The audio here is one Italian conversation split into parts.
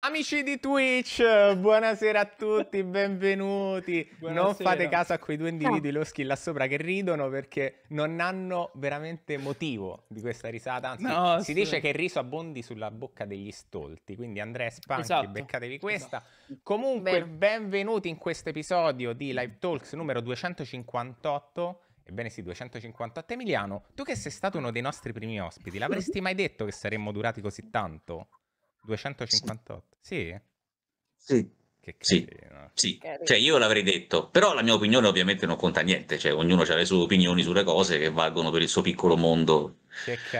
Amici di Twitch, buonasera a tutti, benvenuti. Buonasera. Non fate caso a quei due individui ah. loschi là sopra che ridono perché non hanno veramente motivo di questa risata. Anzi, no, si dice che il riso abbondi sulla bocca degli stolti. Quindi Andrea e Spanchi, esatto. beccatevi questa. Esatto. Comunque, Bene. benvenuti in questo episodio di Live Talks numero 258. Ebbene sì, 258 Emiliano, tu che sei stato uno dei nostri primi ospiti, l'avresti mai detto che saremmo durati così tanto? 258? Sì. Sì. Che Sì. sì. Cioè, io l'avrei detto, però la mia opinione ovviamente non conta niente, cioè ognuno ha le sue opinioni sulle cose che valgono per il suo piccolo mondo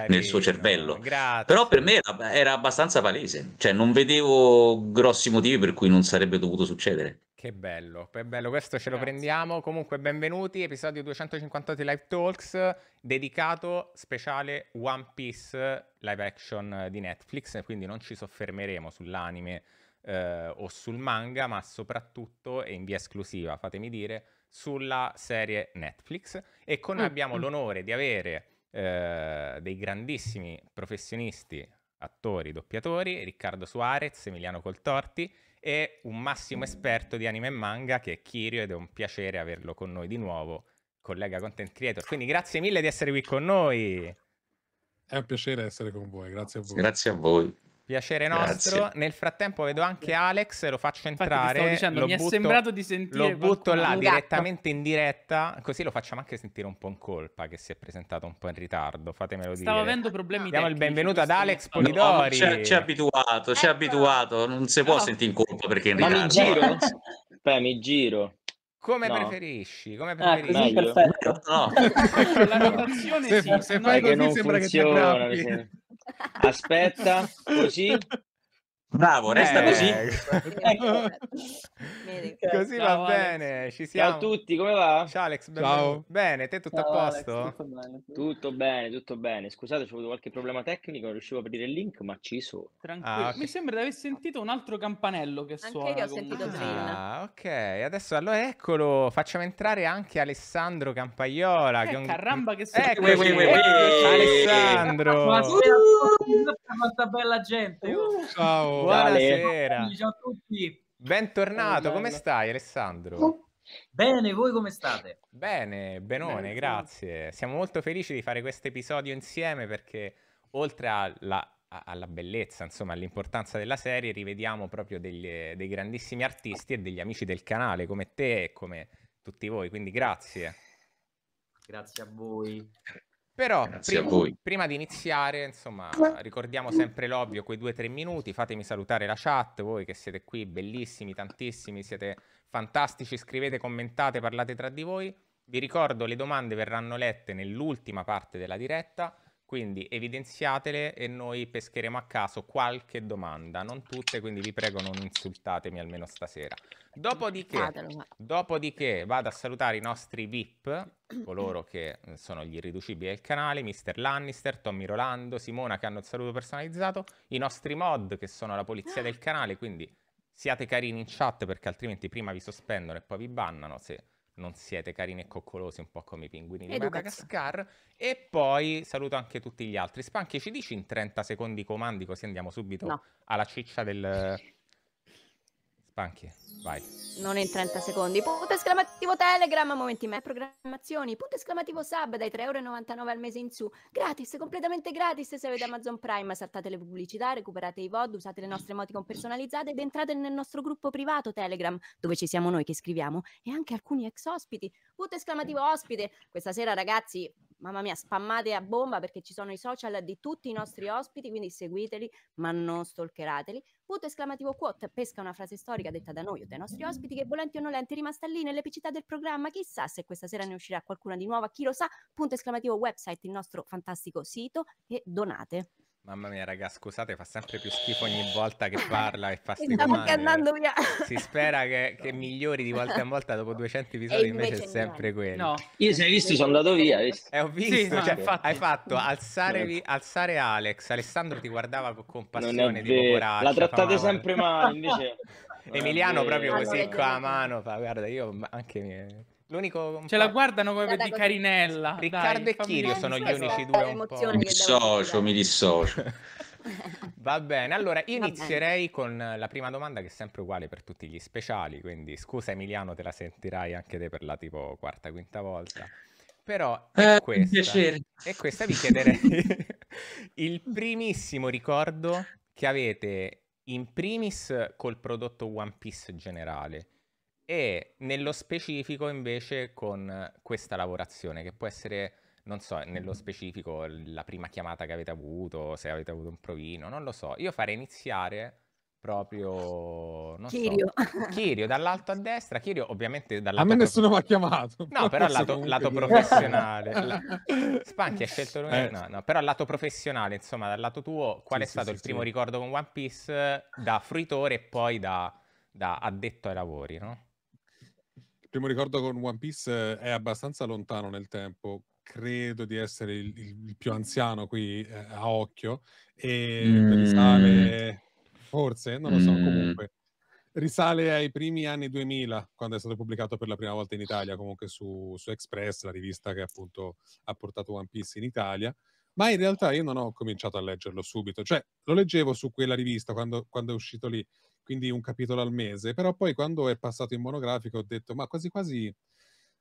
nel suo cervello. Grazie. Però per me era, era abbastanza palese, cioè non vedevo grossi motivi per cui non sarebbe dovuto succedere. Che bello, che bello, questo ce Grazie. lo prendiamo. Comunque, benvenuti, episodio 258 di Live Talks, dedicato speciale One Piece live action eh, di Netflix, quindi non ci soffermeremo sull'anime eh, o sul manga, ma soprattutto e in via esclusiva, fatemi dire, sulla serie Netflix. E con noi mm. abbiamo mm. l'onore di avere eh, dei grandissimi professionisti, attori, doppiatori, Riccardo Suarez, Emiliano Coltorti e un massimo esperto di anime e manga che è Kirio ed è un piacere averlo con noi di nuovo, collega content creator. Quindi grazie mille di essere qui con noi. È un piacere essere con voi, grazie a voi. Grazie a voi. Piacere nostro. Grazie. Nel frattempo vedo anche Alex, lo faccio entrare. Infatti, dicendo, lo mi butto, è sembrato di sentire. Lo butto là direttamente in diretta, così lo facciamo anche sentire un po' in colpa che si è presentato un po' in ritardo. Fatemelo Stavo dire. Stavo avendo problemi. di. Diamo il benvenuto ad Alex Polidori. No, ci ha abituato, ci ha ecco. abituato. Non si può no. sentire in colpa perché in ritardo. Ma mi giro. Beh, mi giro. Come no. preferisci, come preferisci. Ah, così, no. no. La rotazione se, sì. se fai così sembra funziona, che ti aggrappi. Aspetta, così. Bravo, resta eh. Ecco. così. così Ciao, va bene, ci siamo. Ciao a tutti, come va? Ciao Alex, Ciao. bene, te tutto Ciao, a posto? Alex, tutto, bene. tutto bene, tutto bene. Scusate, ho avuto qualche problema tecnico, non riuscivo a aprire il link, ma ci sono. Tranquillo. Ah, okay. Mi sembra di aver sentito un altro campanello che suona. Anche io ho sentito ah, ok, adesso allora eccolo, facciamo entrare anche Alessandro Campaiola. Eh, che un... caramba che sono. Eccoci, ue, ue, Alessandro. Buonasera, quanta bella gente. Ciao buonasera. Ciao a tutti. Bentornato, come stai Alessandro? Oh. Bene, voi come state? Bene, benone, Bene. grazie. Siamo molto felici di fare questo episodio insieme perché oltre alla, alla bellezza, insomma, all'importanza della serie, rivediamo proprio degli, dei grandissimi artisti e degli amici del canale come te e come tutti voi, quindi grazie. Grazie a voi. Però prim- prima di iniziare, insomma, ricordiamo sempre l'ovvio, quei due o tre minuti, fatemi salutare la chat, voi che siete qui, bellissimi, tantissimi, siete fantastici, scrivete, commentate, parlate tra di voi. Vi ricordo le domande verranno lette nell'ultima parte della diretta. Quindi evidenziatele e noi pescheremo a caso qualche domanda, non tutte, quindi vi prego non insultatemi almeno stasera. Dopodiché, dopodiché vado a salutare i nostri VIP, coloro che eh, sono gli irriducibili del canale, Mr. Lannister, Tommy Rolando, Simona che hanno il saluto personalizzato, i nostri mod che sono la polizia del canale, quindi siate carini in chat perché altrimenti prima vi sospendono e poi vi bannano se non siete carini e coccolosi, un po' come i pinguini di Madagascar. E poi saluto anche tutti gli altri. Spanchi, ci dici in 30 secondi i comandi, così andiamo subito no. alla ciccia del Panchi, vai. Non in 30 secondi. Punto esclamativo Telegram, momenti me, programmazioni. Punto esclamativo Sub dai 3,99 euro al mese in su. Gratis, completamente gratis se avete Amazon Prime. Saltate le pubblicità, recuperate i VOD, usate le nostre emoticon personalizzate ed entrate nel nostro gruppo privato Telegram, dove ci siamo noi che scriviamo e anche alcuni ex ospiti. Punto esclamativo ospite. Questa sera ragazzi, mamma mia, spammate a bomba perché ci sono i social di tutti i nostri ospiti, quindi seguiteli, ma non stalkerateli. Punto esclamativo quote pesca una frase storica detta da noi o dai nostri ospiti che volenti o nolenti è rimasta lì nell'epicità del programma. Chissà se questa sera ne uscirà qualcuna di nuova, chi lo sa. Punto esclamativo website, il nostro fantastico sito e donate. Mamma mia, raga, scusate, fa sempre più schifo ogni volta che parla e fa ste Stiamo eh. andando via. Si spera che, che, migliori di volta in volta dopo 200 episodi, invece, invece, è sempre quello. No. Io, se hai visto, sono andato via. Visto? Eh, ho visto, sì, cioè, no, hai fatto alzarevi, alzare Alex. Alessandro ti guardava con compassione, tipo coraggio. La trattate sempre male, invece. Emiliano proprio così, qua a mano, fa, guarda, io anche... Mie... L'unico Ce la guardano come di carinella. Riccardo dai, e Chirio sono gli unici due un po'. Mi dissocio, mi dissocio. Va bene, allora io inizierei con la prima domanda che è sempre uguale per tutti gli speciali, quindi scusa Emiliano, te la sentirai anche te per la tipo quarta, quinta volta. Però è eh, questa, e questa vi chiederei il primissimo ricordo che avete in primis col prodotto One Piece generale e nello specifico invece con questa lavorazione che può essere, non so, nello mm-hmm. specifico la prima chiamata che avete avuto, se avete avuto un provino, non lo so. Io farei iniziare proprio non Chirio. So, Chirio dall'alto a destra, Chirio ovviamente dall'alto A me nessuno mi ha chiamato. No, però lato, lato professionale. La... Spanchi ha scelto lui. Eh. No, no, però lato professionale, insomma, dal lato tuo, qual sì, è sì, stato sì, il primo ricordo con One Piece da fruitore e poi da, da addetto ai lavori, no? Il primo ricordo con One Piece è abbastanza lontano nel tempo. Credo di essere il, il più anziano qui eh, a occhio e mm. risale, forse, non lo so, mm. comunque. Risale ai primi anni 2000, quando è stato pubblicato per la prima volta in Italia, comunque su, su Express, la rivista che appunto ha portato One Piece in Italia ma in realtà io non ho cominciato a leggerlo subito, cioè lo leggevo su quella rivista quando, quando è uscito lì, quindi un capitolo al mese, però poi quando è passato in monografico ho detto ma quasi quasi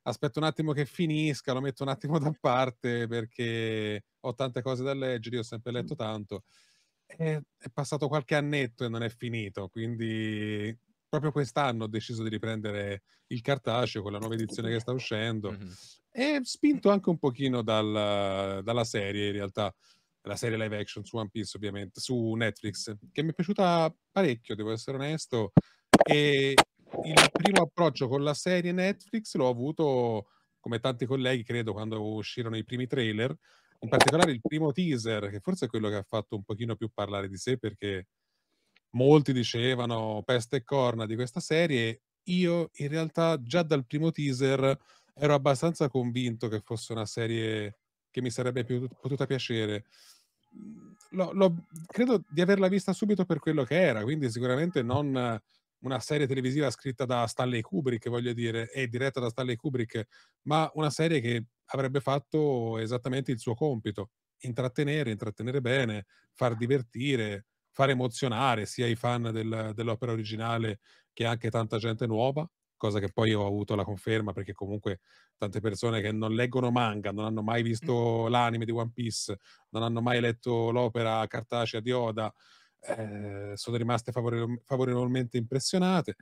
aspetto un attimo che finisca, lo metto un attimo da parte perché ho tante cose da leggere, io ho sempre letto tanto. È, è passato qualche annetto e non è finito, quindi proprio quest'anno ho deciso di riprendere il cartaceo con la nuova edizione che sta uscendo mm-hmm. e spinto anche un pochino dal, dalla serie in realtà la serie live action su One Piece ovviamente su Netflix che mi è piaciuta parecchio devo essere onesto e il primo approccio con la serie Netflix l'ho avuto come tanti colleghi credo quando uscirono i primi trailer in particolare il primo teaser che forse è quello che ha fatto un pochino più parlare di sé perché molti dicevano peste e corna di questa serie, io in realtà già dal primo teaser ero abbastanza convinto che fosse una serie che mi sarebbe più, potuta piacere. Mhmm, l'ho, l'ho, credo di averla vista subito per quello che era, quindi sicuramente non una serie televisiva scritta da Stanley Kubrick, voglio dire, e diretta da Stanley Kubrick, ma una serie che avrebbe fatto esattamente il suo compito, intrattenere, intrattenere bene, far divertire, far emozionare sia i fan del, dell'opera originale che anche tanta gente nuova, cosa che poi ho avuto la conferma perché comunque tante persone che non leggono manga, non hanno mai visto mm. l'anime di One Piece, non hanno mai letto l'opera cartacea di Oda, eh, sono rimaste favorevolmente impressionate.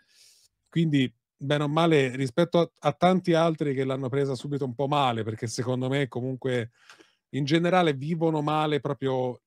Quindi, bene o male, rispetto a, a tanti altri che l'hanno presa subito un po' male, perché secondo me comunque in generale vivono male proprio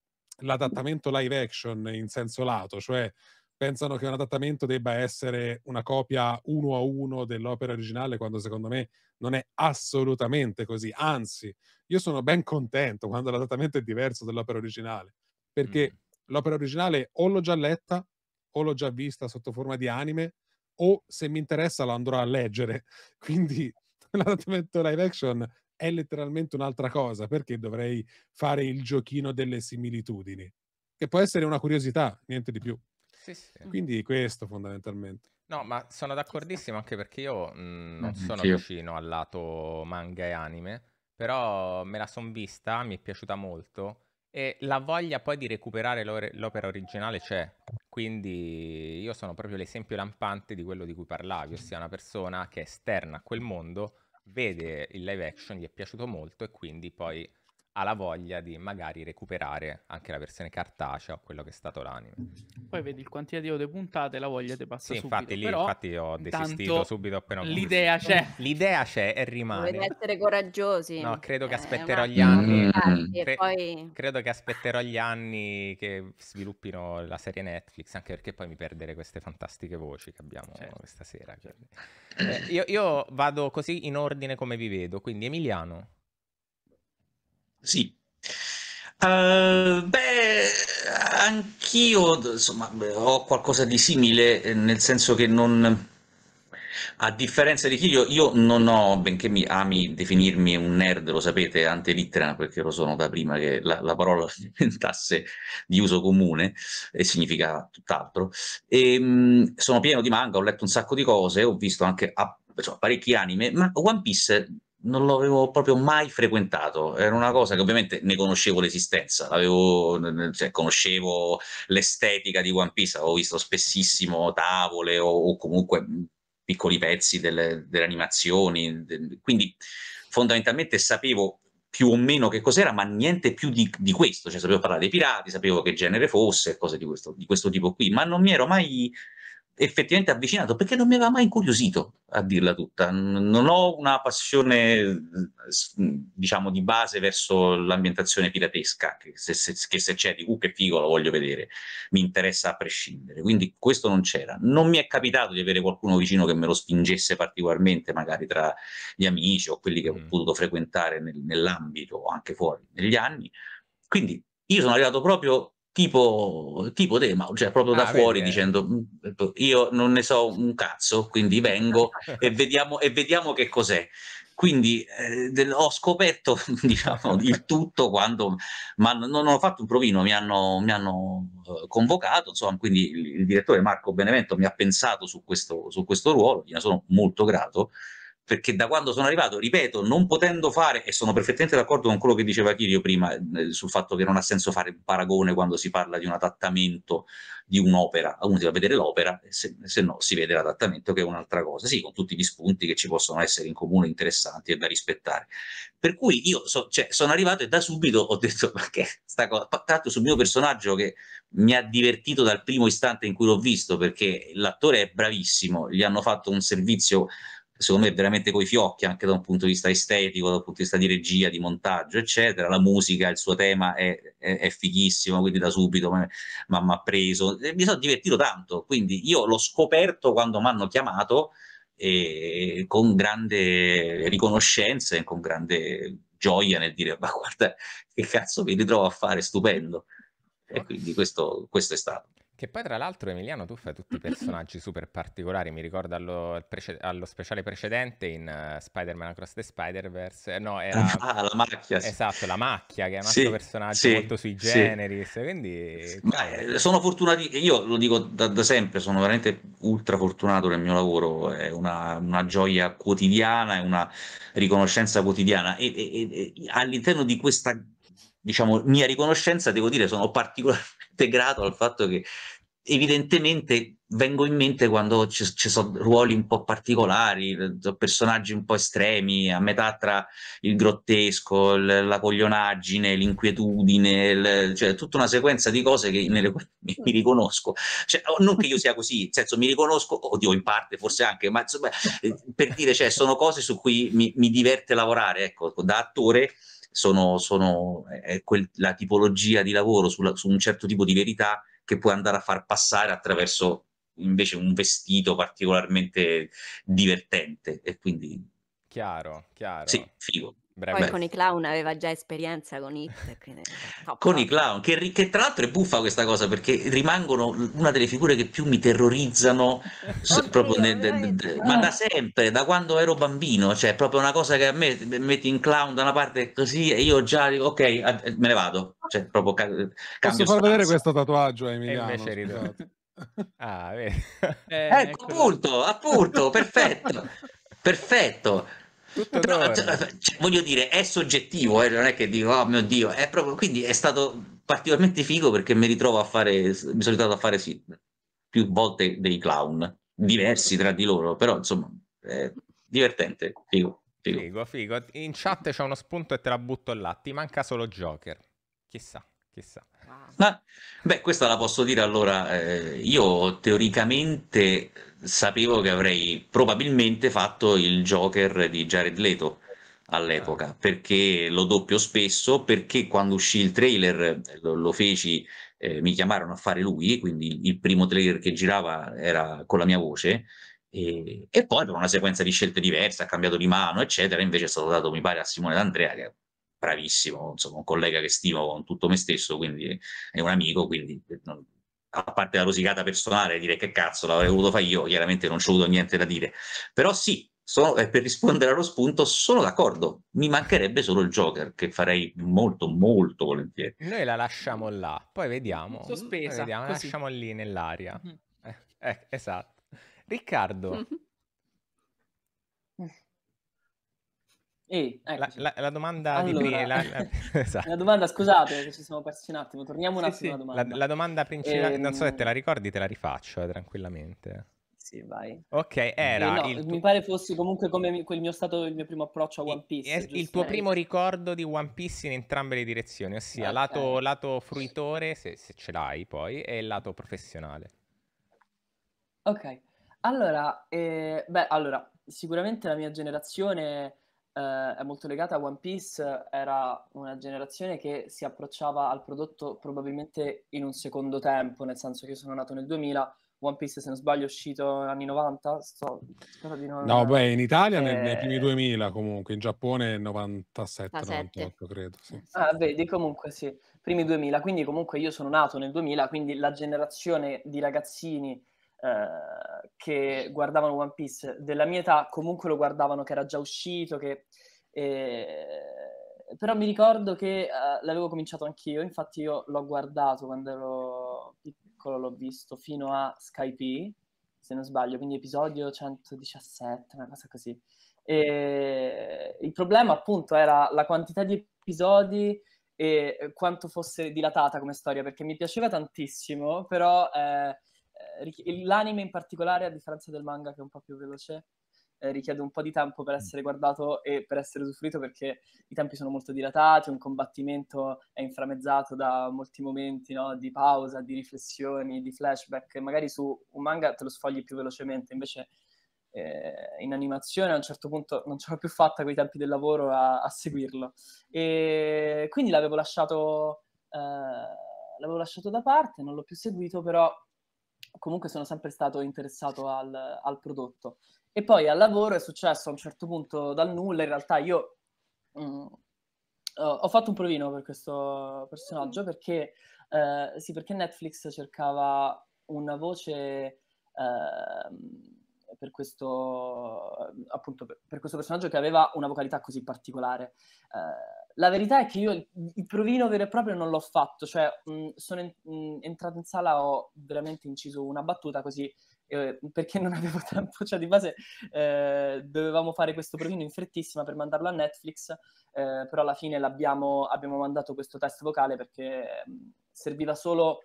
l'adattamento live action in senso lato, cioè pensano che un adattamento debba essere una copia uno a uno dell'opera originale, quando secondo me non è assolutamente così. Anzi, io sono ben contento quando l'adattamento è diverso dall'opera originale, perché mm. l'opera originale o l'ho già letta, o l'ho già vista sotto forma di anime, o se mi interessa la andrò a leggere. Quindi l'adattamento live action è letteralmente un'altra cosa, perché dovrei fare il giochino delle similitudini? Che può essere una curiosità, niente di più. Sì, sì. Quindi questo fondamentalmente. No, ma sono d'accordissimo anche perché io mh, mm, non sono sì. vicino al lato manga e anime, però me la son vista, mi è piaciuta molto e la voglia poi di recuperare l'opera originale c'è. Quindi io sono proprio l'esempio lampante di quello di cui parlavi, ossia una persona che è esterna a quel mondo vede il live action, gli è piaciuto molto e quindi poi ha la voglia di magari recuperare anche la versione cartacea o quello che è stato l'anime. Poi vedi il quantitativo delle puntate, la voglia ti passa sì, subito. Infatti, lì, Però, infatti ho desistito subito appena L'idea c'è. L'idea c'è e rimane. Dovete essere coraggiosi. No, credo che eh, aspetterò gli anni. Cre- poi... Credo che aspetterò gli anni che sviluppino la serie Netflix, anche perché poi mi perdere queste fantastiche voci che abbiamo certo. questa sera. Certo. Eh, io, io vado così in ordine come vi vedo, quindi Emiliano. Sì. Uh, beh, anch'io insomma, ho qualcosa di simile, eh, nel senso che non, a differenza di Chirio, io non ho, benché mi ami definirmi un nerd, lo sapete, ante litteram, perché lo sono da prima che la, la parola diventasse di uso comune e significa tutt'altro. E, ehm, mh, sono pieno di manga, ho letto un sacco di cose, ho visto anche a, insomma, parecchi anime, ma One Piece non l'avevo proprio mai frequentato. Era una cosa che ovviamente ne conoscevo l'esistenza, cioè, conoscevo l'estetica di One Piece, avevo visto spessissimo tavole o, o comunque piccoli pezzi delle, delle animazioni, de, quindi fondamentalmente sapevo più o meno che cos'era, ma niente più di, di, questo, cioè sapevo parlare dei pirati, sapevo che genere fosse, cose di questo, di questo tipo qui, ma non mi ero mai effettivamente avvicinato perché non mi aveva mai incuriosito a dirla tutta. Non ho una passione, diciamo, di base verso l'ambientazione piratesca, che se, se, che se c'è di uh, che figo lo voglio vedere, mi interessa a prescindere. Quindi questo non c'era. Non mi è capitato di avere qualcuno vicino che me lo spingesse particolarmente, magari tra gli amici o quelli che mm. ho potuto frequentare nel, nell'ambito o anche fuori negli anni. Quindi io sono arrivato proprio tipo, tipo te, Mauro, cioè proprio da ah, fuori bene. Eh. dicendo mm, ecco, io non ne so un cazzo, quindi vengo e, vediamo, e vediamo che cos'è quindi eh, ho scoperto diciamo, il tutto quando ma non ho fatto un provino mi hanno, mi hanno eh, convocato insomma quindi il, il, direttore Marco Benevento mi ha pensato su questo, su questo ruolo gliene sono molto grato perché da quando sono arrivato, ripeto, non potendo fare, e sono perfettamente d'accordo con quello che diceva Chirio prima, eh, sul fatto che non ha senso fare un paragone quando si parla di un adattamento di un'opera, uno si va a vedere l'opera, se, se, no si vede l'adattamento che è un'altra cosa, sì, con tutti gli spunti che ci possono essere in comune interessanti e da rispettare. Per cui io so, cioè, sono arrivato e da subito ho detto, ma che sta cosa, tanto sul mio personaggio che mi ha divertito dal primo istante in cui l'ho visto, perché l'attore è bravissimo, gli hanno fatto un servizio secondo me veramente coi fiocchi anche da un punto di vista estetico, da un punto di vista di regia, di montaggio, eccetera. La musica, il suo tema è, è, è fighissimo, quindi da subito mi ha preso. E mi sono divertito tanto, quindi io l'ho scoperto quando mi hanno chiamato e con grande riconoscenza e con grande gioia nel dire ma guarda che cazzo mi ritrovo a fare, stupendo. E quindi questo, questo è stato. Che poi tra l'altro Emiliano tu fai tutti personaggi super particolari, mi ricordo allo, allo speciale precedente in uh, Spider-Man Across the Spider-Verse, eh, no era... Ah, ah, la macchia. Sì. Esatto, la macchia che è un altro sì, personaggio sì, molto sui generis, quindi... Beh, sono fortunati. io lo dico da, da, sempre, sono veramente ultra fortunato nel mio lavoro, è una, una gioia quotidiana, è una riconoscenza quotidiana e, e, e all'interno di questa diciamo, mia riconoscenza devo dire sono particolarmente talmente grato al fatto che evidentemente vengo in mente quando ci, ci sono ruoli un po' particolari, personaggi un po' estremi, a metà tra il grottesco, la coglionaggine, l'inquietudine, il, cioè tutta una sequenza di cose che, nelle quali mi, mi riconosco. Cioè, oh, non che io sia così, nel senso mi riconosco, oddio in parte forse anche, ma insomma, eh, per dire, cioè, sono cose su cui mi, mi diverte lavorare, ecco, da attore sono, sono è quel, la tipologia di lavoro sulla, su un certo tipo di verità che puoi andare a far passare attraverso invece un vestito particolarmente divertente e quindi... Chiaro, chiaro. Sì, figo. Poi Beh. con i clown aveva già esperienza con It. con i clown, che, che, tra l'altro è buffa questa cosa perché rimangono una delle figure che più mi terrorizzano, Oddio, proprio ne, de, de, ma ah. da sempre, da quando ero bambino. Cioè, è proprio una cosa che a me metti in clown da una parte così e io già dico, ok, eh, me ne vado. Cioè, proprio ca- eh, Posso far vedere questo tatuaggio, Emiliano? E ah, eh, ecco, ecco, appunto, appunto, perfetto. perfetto. Però, cioè, cioè, voglio dire, è soggettivo, eh, non è che dico, oh mio Dio, è proprio, quindi è stato particolarmente figo perché mi ritrovo a fare, mi sono ritrovato a fare sì, più volte dei clown, diversi tra di loro, però insomma, è divertente, figo. Figo. figo, figo. In chat c'è uno spunto e te la butto là. Ti manca solo Joker. Chissà, chissà. Ma, beh, questa la posso dire allora. Eh, io teoricamente sapevo che avrei probabilmente fatto il Joker di Jared Leto all'epoca ah. perché lo doppio spesso perché quando uscì il trailer eh, lo, lo feci eh, mi chiamarono a fare lui quindi il primo trailer che girava era con la mia voce e, e, poi per una sequenza di scelte diverse ha cambiato di mano eccetera invece è stato dato mi pare a Simone D'Andrea che è bravissimo insomma un collega che stimo con tutto me stesso quindi è un amico quindi eh, non, a parte la rosicata personale, dire che cazzo l'avrei voluto fare io, chiaramente non c'ho avuto niente da dire. Però sì, sono, per rispondere allo spunto, sono d'accordo. Mi mancherebbe solo il Joker, che farei molto, molto volentieri. Noi la lasciamo là, poi vediamo. Sospesa. Poi vediamo, la lasciamo lì nell'aria. Mm-hmm. Eh, eh, esatto. Riccardo, mm-hmm. Eh, la, la, la, domanda allora, di prima, la, esatto. la, domanda, scusate ci siamo persi un attimo, torniamo un attimo sì, alla domanda. La, domanda principale, ehm... non so se te ehm la ricordi, te la rifaccio eh, tranquillamente. Sì, vai. Ok, era... Eh, no, tu... Mi pare fosse comunque come quel mio stato, il mio primo approccio a One Piece. Il, il tuo primo ricordo di One Piece in entrambe le direzioni, ossia okay. lato, lato, fruitore, se, se ce l'hai poi, e lato professionale. Ok, allora, eh, beh, allora, sicuramente la mia generazione eh, è molto legata a One Piece, era una generazione che si approcciava al prodotto probabilmente in un secondo tempo, nel senso che io sono nato nel 2000, One Piece, se non sbaglio, è uscito negli anni 90. Sto... Non... No, beh, in Italia eh... nei, nei primi 2000 comunque, in Giappone 97, 97. 98 credo. Sì. Ah, vedi, comunque sì, primi 2000, quindi comunque io sono nato nel 2000, quindi la generazione di ragazzini eh, che guardavano One Piece della mia età, comunque lo guardavano che era già uscito, che... Eh, però mi ricordo che eh, l'avevo cominciato anch'io, infatti io l'ho guardato quando ero piccolo, l'ho visto fino a Skype, se non sbaglio, quindi episodio 117, una cosa così. E il problema appunto era la quantità di episodi e quanto fosse dilatata come storia, perché mi piaceva tantissimo, però eh, l'anime in particolare, a differenza del manga che è un po' più veloce, eh, richiede un po' di tempo per mm. essere guardato e per essere usufruito perché i tempi sono molto dilatati, un combattimento è inframmezzato da molti momenti no? di pausa, di riflessioni, di flashback, magari su un manga te lo sfogli più velocemente, invece eh, in animazione a un certo punto non ce l'ho più fatta con i tempi del lavoro a, a seguirlo. E quindi l'avevo lasciato, eh, l'avevo lasciato da parte, non l'ho più seguito, però comunque sono sempre stato interessato al, al, prodotto. E poi al lavoro è successo a un certo punto dal nulla, in realtà io mh, mm, ho fatto un provino per questo personaggio mm. perché, eh, sì, perché Netflix cercava una voce eh, per, questo, appunto, per, questo personaggio che aveva una vocalità così particolare. Eh, la verità è che io il provino vero e proprio non l'ho fatto, cioè mh, sono en- mh, entrato in sala, ho veramente inciso una battuta così eh, perché non avevo tempo, cioè di base eh, dovevamo fare questo provino in frettissima per mandarlo a Netflix, eh, però alla fine abbiamo mandato questo test vocale perché mh, serviva solo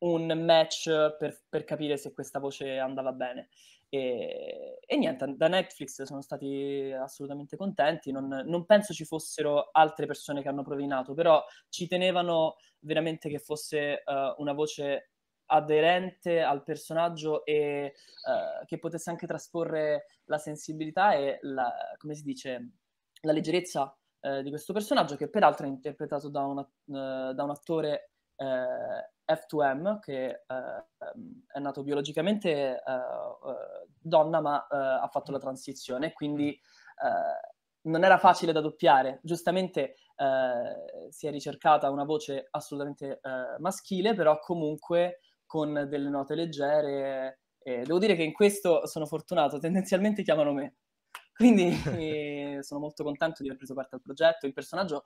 un match per, per, capire se questa voce andava bene. E, e, niente, da Netflix sono stati assolutamente contenti, non, non, penso ci fossero altre persone che hanno provinato, però ci tenevano veramente che fosse uh, una voce aderente al personaggio e uh, che potesse anche trasporre la sensibilità e la, come si dice, la leggerezza uh, di questo personaggio che peraltro è interpretato da, una, da un attore eh, F2M, che eh, è nato biologicamente eh, donna, ma ha fatto la transizione, quindi non era facile da doppiare. Giustamente si è ricercata una voce assolutamente maschile, però comunque con delle note leggere. Eh, devo dire che in questo sono fortunato, tendenzialmente chiamano me. Quindi sono molto contento di aver preso parte al progetto. Il personaggio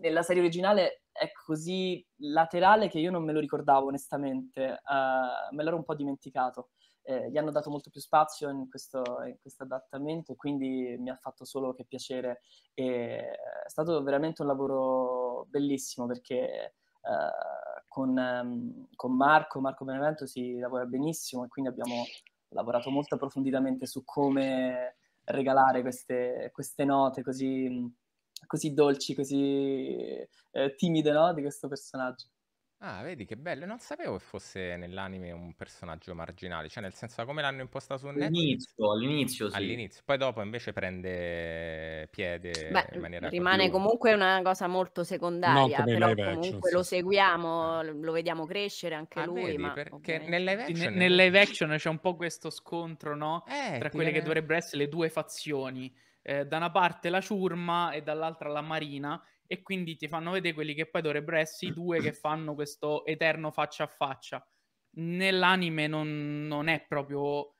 nella serie originale è così laterale che io non me lo ricordavo onestamente, uh, me l'ero un po' dimenticato. Eh, gli hanno dato molto più spazio in questo, in questo adattamento, quindi mi ha fatto solo che piacere. E eh, è stato veramente un lavoro bellissimo perché uh, con, um, con, Marco, Marco Benevento si lavora benissimo e quindi abbiamo lavorato molto approfonditamente su come regalare queste, queste note così così dolci, così eh, timide no? di questo personaggio. Ah, vedi che bello, non sapevo che fosse nell'anime un personaggio marginale, cioè nel senso come l'hanno impostato su Netflix. All'inizio, all'inizio sì. All'inizio, poi dopo invece prende piede Beh, in maniera rimane più... comunque una cosa molto secondaria, però comunque action, lo sì. seguiamo, lo vediamo crescere anche ah, lui, vedi, ma perché nelle nel live action c'è un po' questo scontro, no? Eh, tra quelle viene... che dovrebbero essere le due fazioni eh, da una parte la ciurma e dall'altra la marina e quindi ti fanno vedere quelli che poi dovrebbero essere i due che fanno questo eterno faccia a faccia. Nell'anime non, non è proprio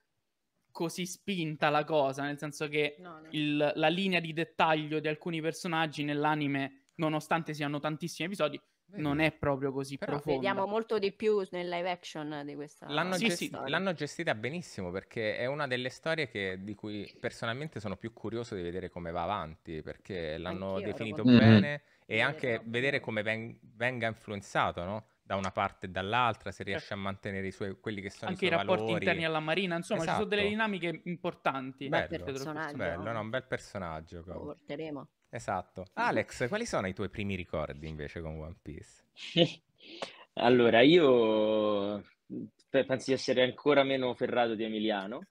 così spinta la cosa, nel senso che no, no. Il, la linea di dettaglio di alcuni personaggi nell'anime, nonostante siano tantissimi episodi, non è proprio così Però profonda. Vediamo molto di più nel live action di questa l'hanno, sì, sì. l'hanno gestita benissimo perché è una delle storie che, di cui personalmente sono più curioso di vedere come va avanti perché l'hanno Anch'io definito mm-hmm. bene mm-hmm. e anche vedere come veng- venga influenzato, no? da una parte e dall'altra, se riesce a certo. mantenere i suoi, quelli che sono Anche i, i rapporti interni alla Marina, insomma, esatto. ci sono delle esatto. dinamiche importanti. Bello, bello, no? un bel personaggio. Lo porteremo. Esatto. Alex, quali sono i tuoi primi ricordi invece con One Piece? allora, io penso di essere ancora meno ferrato di Emiliano.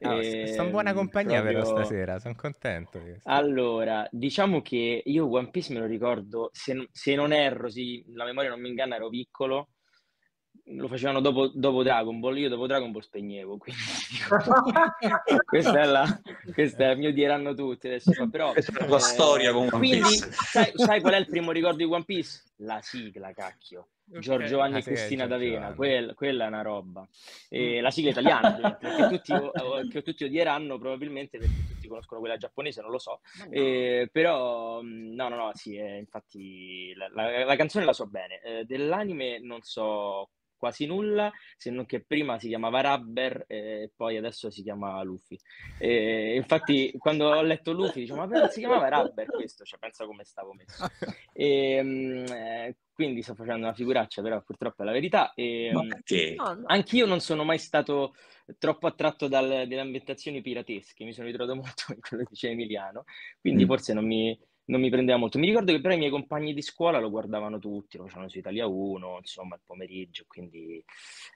Ah, eh, e... Ehm, sono buona compagnia proprio... però stasera, sono contento. Allora, diciamo che io One Piece me lo ricordo, se, se non erro, sì, la memoria non mi inganna, ero piccolo lo facevano dopo, dopo, Dragon Ball, io dopo Dragon Ball spegnevo, quindi ah. questa, è la, questa è, mi odieranno tutti adesso, però... Questa è la tua eh, storia con One quindi, Piece. Sai, sai, qual è il primo ricordo di One Piece? La sigla, cacchio. Okay. Giorgio Vanni e ah, Cristina D'Avena, quella, quella è una roba. E mm. la sigla italiana, che tutti, che tutti odieranno probabilmente perché tutti conoscono quella giapponese, non lo so. Eh, però, mm, no, no, no, sì, eh, infatti la, la, la, canzone la so bene. Eh, dell'anime non so quasi nulla, se non che prima si chiamava Rubber eh, e poi adesso si chiama Luffy. E infatti quando ho letto Luffy dicevo ma si chiamava Rubber questo, cioè pensa come stavo messo. E, mm, eh, quindi sto facendo una figuraccia, però purtroppo è la verità. E, mm, perché? Anch'io non sono mai stato troppo attratto dalle ambientazioni piratesche, mi sono ritrovato molto in quello che dice Emiliano, quindi mm. forse non mi non mi prendeva molto. Mi ricordo che però i miei compagni di scuola lo guardavano tutti, lo facevano su Italia 1, insomma, il pomeriggio, quindi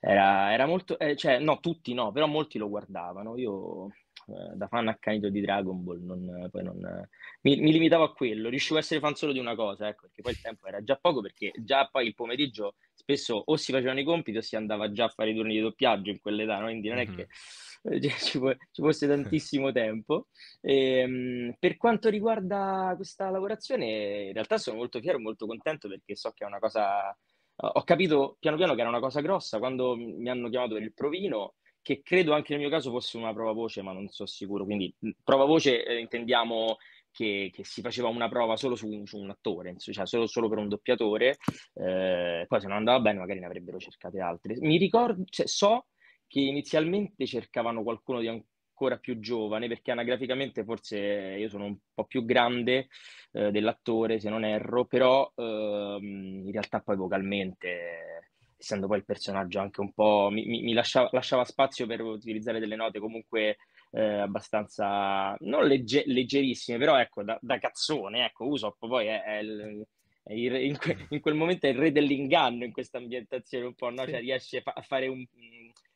era, era molto, eh, cioè, no, tutti no, però molti lo guardavano. Io eh, da fan accanito di Dragon Ball, non, non, mi, mi, limitavo a quello, riuscivo a essere fan solo di una cosa, ecco, perché poi il tempo era già poco, perché già poi il pomeriggio spesso o si facevano i compiti o si andava già a fare i turni di doppiaggio in quell'età, no? quindi non è mm-hmm. Eh, che ci, fosse tantissimo tempo. E, ehm, per quanto riguarda questa lavorazione, in realtà sono molto fiero, molto contento perché so che è una cosa. Ho capito piano piano che era una cosa grossa. Quando mi hanno chiamato per il provino, che credo anche nel mio caso fosse una prova voce, ma non so sicuro. Quindi prova voce eh, intendiamo che, che, si faceva una prova solo su, su un attore, cioè solo, solo, per un doppiatore, eh, poi se non andava bene magari ne avrebbero cercate altre. Mi ricordo, cioè, so che inizialmente cercavano qualcuno di ancora più giovane, perché anagraficamente forse io sono un po' più grande eh, dell'attore, se non erro, però ehm, in realtà poi vocalmente essendo poi il personaggio anche un po'... mi, mi, mi lasciava, lasciava, spazio per utilizzare delle note comunque eh, abbastanza... non legge, leggerissime, però ecco, da, da cazzone, ecco, Usopp poi è, è il... In, que- mm. in, quel momento è il re dell'inganno in questa ambientazione un po', no? Sì. Cioè riesce fa- a fare un,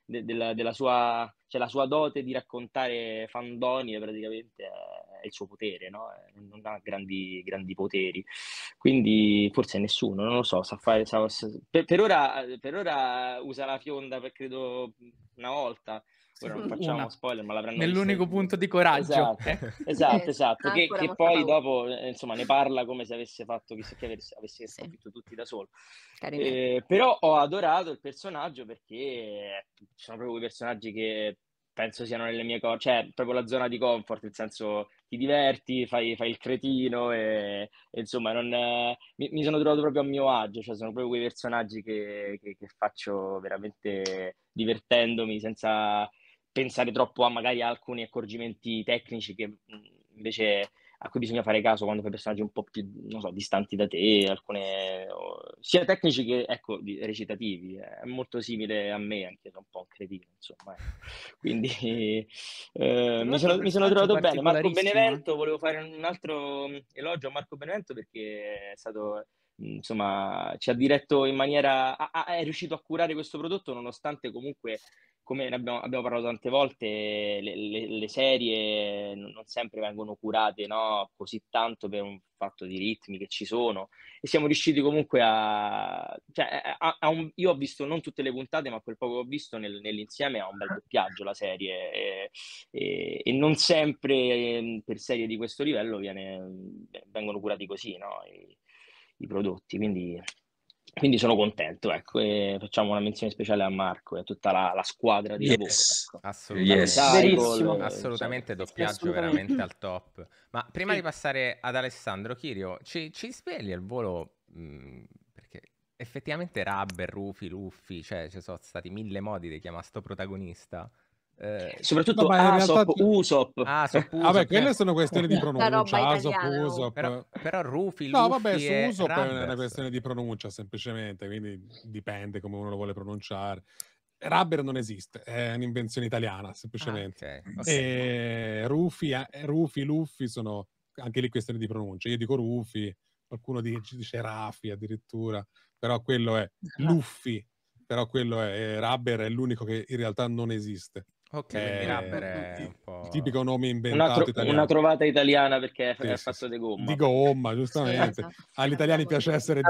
de- della, della, sua, cioè la sua dote di raccontare fandonie praticamente è, il suo potere, no? Eh, non ha grandi, grandi, poteri, quindi forse nessuno, non lo so, sa fare, sa, per, per, ora, per, ora, usa la fionda per credo una volta. Ora non facciamo una. spoiler, ma l'avranno Nell'unico visto. punto di coraggio. Esatto, esatto, eh, esatto. Ah, che, che poi paura. dopo eh, insomma, ne parla come se avesse fatto chissà che avesse, avesse sì. tutti da solo. Eh, però ho adorato il personaggio perché ci sono proprio quei personaggi che penso siano nelle mie cose, cioè proprio la zona di comfort, nel senso ti diverti, fai, fai il cretino e, e insomma non, mi, mi, sono trovato proprio a mio agio, cioè sono proprio quei personaggi che, che, che faccio veramente divertendomi senza pensare troppo a magari alcuni accorgimenti tecnici che invece a cui bisogna fare caso quando fai personaggi un po' più, non so, distanti da te, alcune, sia tecnici che, ecco, recitativi, è molto simile a me, anche se un po' un cretino, insomma. Eh. Quindi eh, mi, sono, mi sono trovato bene. Marco eh. Benevento, volevo fare un altro mm, elogio a Marco Benevento perché è stato insomma, ci ha diretto in maniera... Ha, è riuscito a curare questo prodotto nonostante comunque, come abbiamo, abbiamo, parlato tante volte, le, le, le serie non sempre vengono curate no? così tanto per un fatto di ritmi che ci sono e siamo riusciti comunque a... Cioè, a, a un... io ho visto non tutte le puntate, ma quel poco che ho visto nel, nell'insieme ha un bel doppiaggio la serie e, e, e, non sempre ehm, per serie di questo livello viene, vengono curati così, no? E, i prodotti, quindi, quindi sono contento, ecco, e facciamo una menzione speciale a Marco e a tutta la, la squadra di yes, lavoro. Ecco. Assolutamente, yes. Goal, assolutamente cioè, doppiaggio assolutamente. veramente al top. Ma prima sì. di passare ad Alessandro Chirio, ci, ci svegli il volo... Mh, effettivamente Rubber, Rufi, Luffy, cioè ci sono stati mille modi di chiamare sto protagonista. Eh, soprattutto Vabbè, ASOP, realtà... USOP. ASOP, eh, USOP. Vabbè, cioè, quelle sono questioni di pronuncia. ASOP, USOP. Però, però Rufi, No, vabbè, su USOP Rambers. è una questione di pronuncia semplicemente, quindi dipende come uno lo vuole pronunciare. Rubber non esiste, è un'invenzione italiana semplicemente. Ah, okay. E Rufi, Rufi, eh, Luffi sono anche lì questioni di pronuncia. Io dico Rufi, qualcuno dice, dice Rafi addirittura, però quello è ah. Luffy. però quello è Rubber è l'unico che in realtà non esiste. Ok, eh, Rapper è un po'... tipico nome inventato una, tro- italiano. una trovata italiana perché sì, è fatto di gomma. Di gomma, giustamente. Esatto. Agli italiani esatto. piace essere di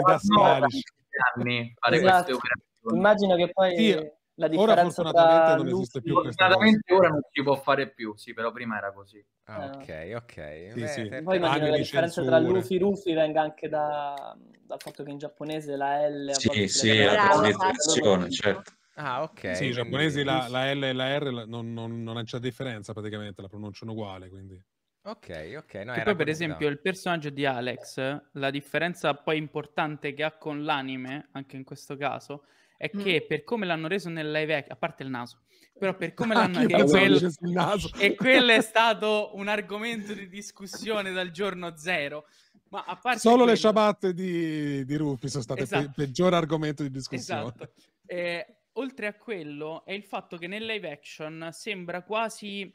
Anni esatto. esatto. Immagino che poi sì, la differenza ora fortunatamente non esiste più fortunatamente ora non si può fare più, sì, però prima era così. Ah, eh. ok, ok. Sì, Beh, sì. Poi immagino la differenza tra Luffy e Ruffy venga anche da, dal fatto che in giapponese la L... Sì, sì, la pronunciazione, certo. Ah, ok. Sì, i giapponesi la, la, L e la R non, non, non c'è differenza praticamente, la pronunciano uguale, quindi... Ok, ok. No, poi, per esempio, il personaggio di Alex, la differenza poi importante che ha con l'anime, anche in questo caso, è mm. che per come l'hanno reso nel live action, a parte il naso, però per come ah, l'hanno reso quel... naso. e quello è stato un argomento di discussione dal giorno zero. Ma a parte Solo quello... le ciabatte di, di Rufy sono state esatto. il pe- peggior argomento di discussione. Esatto. Eh, oltre a quello è il fatto che nel live action sembra quasi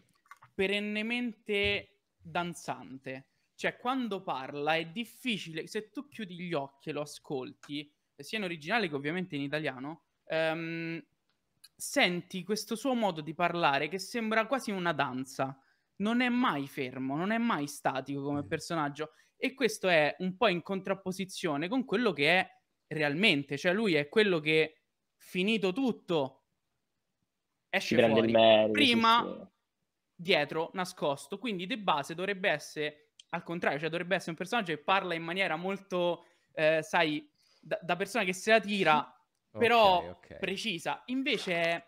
perennemente danzante. Cioè, quando parla è difficile, se tu chiudi gli occhi e lo ascolti, sia in originale che ovviamente in italiano, ehm, senti questo suo modo di parlare che sembra quasi una danza. Non è mai fermo, non è mai statico come mm. personaggio. E questo è un po' in contrapposizione con quello che è realmente. Cioè, lui è quello che finito tutto, esce fuori. Merito, prima, sì. dietro, nascosto. Quindi di base dovrebbe essere al contrario, cioè dovrebbe essere un personaggio che parla in maniera molto, eh, sai, da, da, persona che se la tira, però okay, okay. precisa. Invece è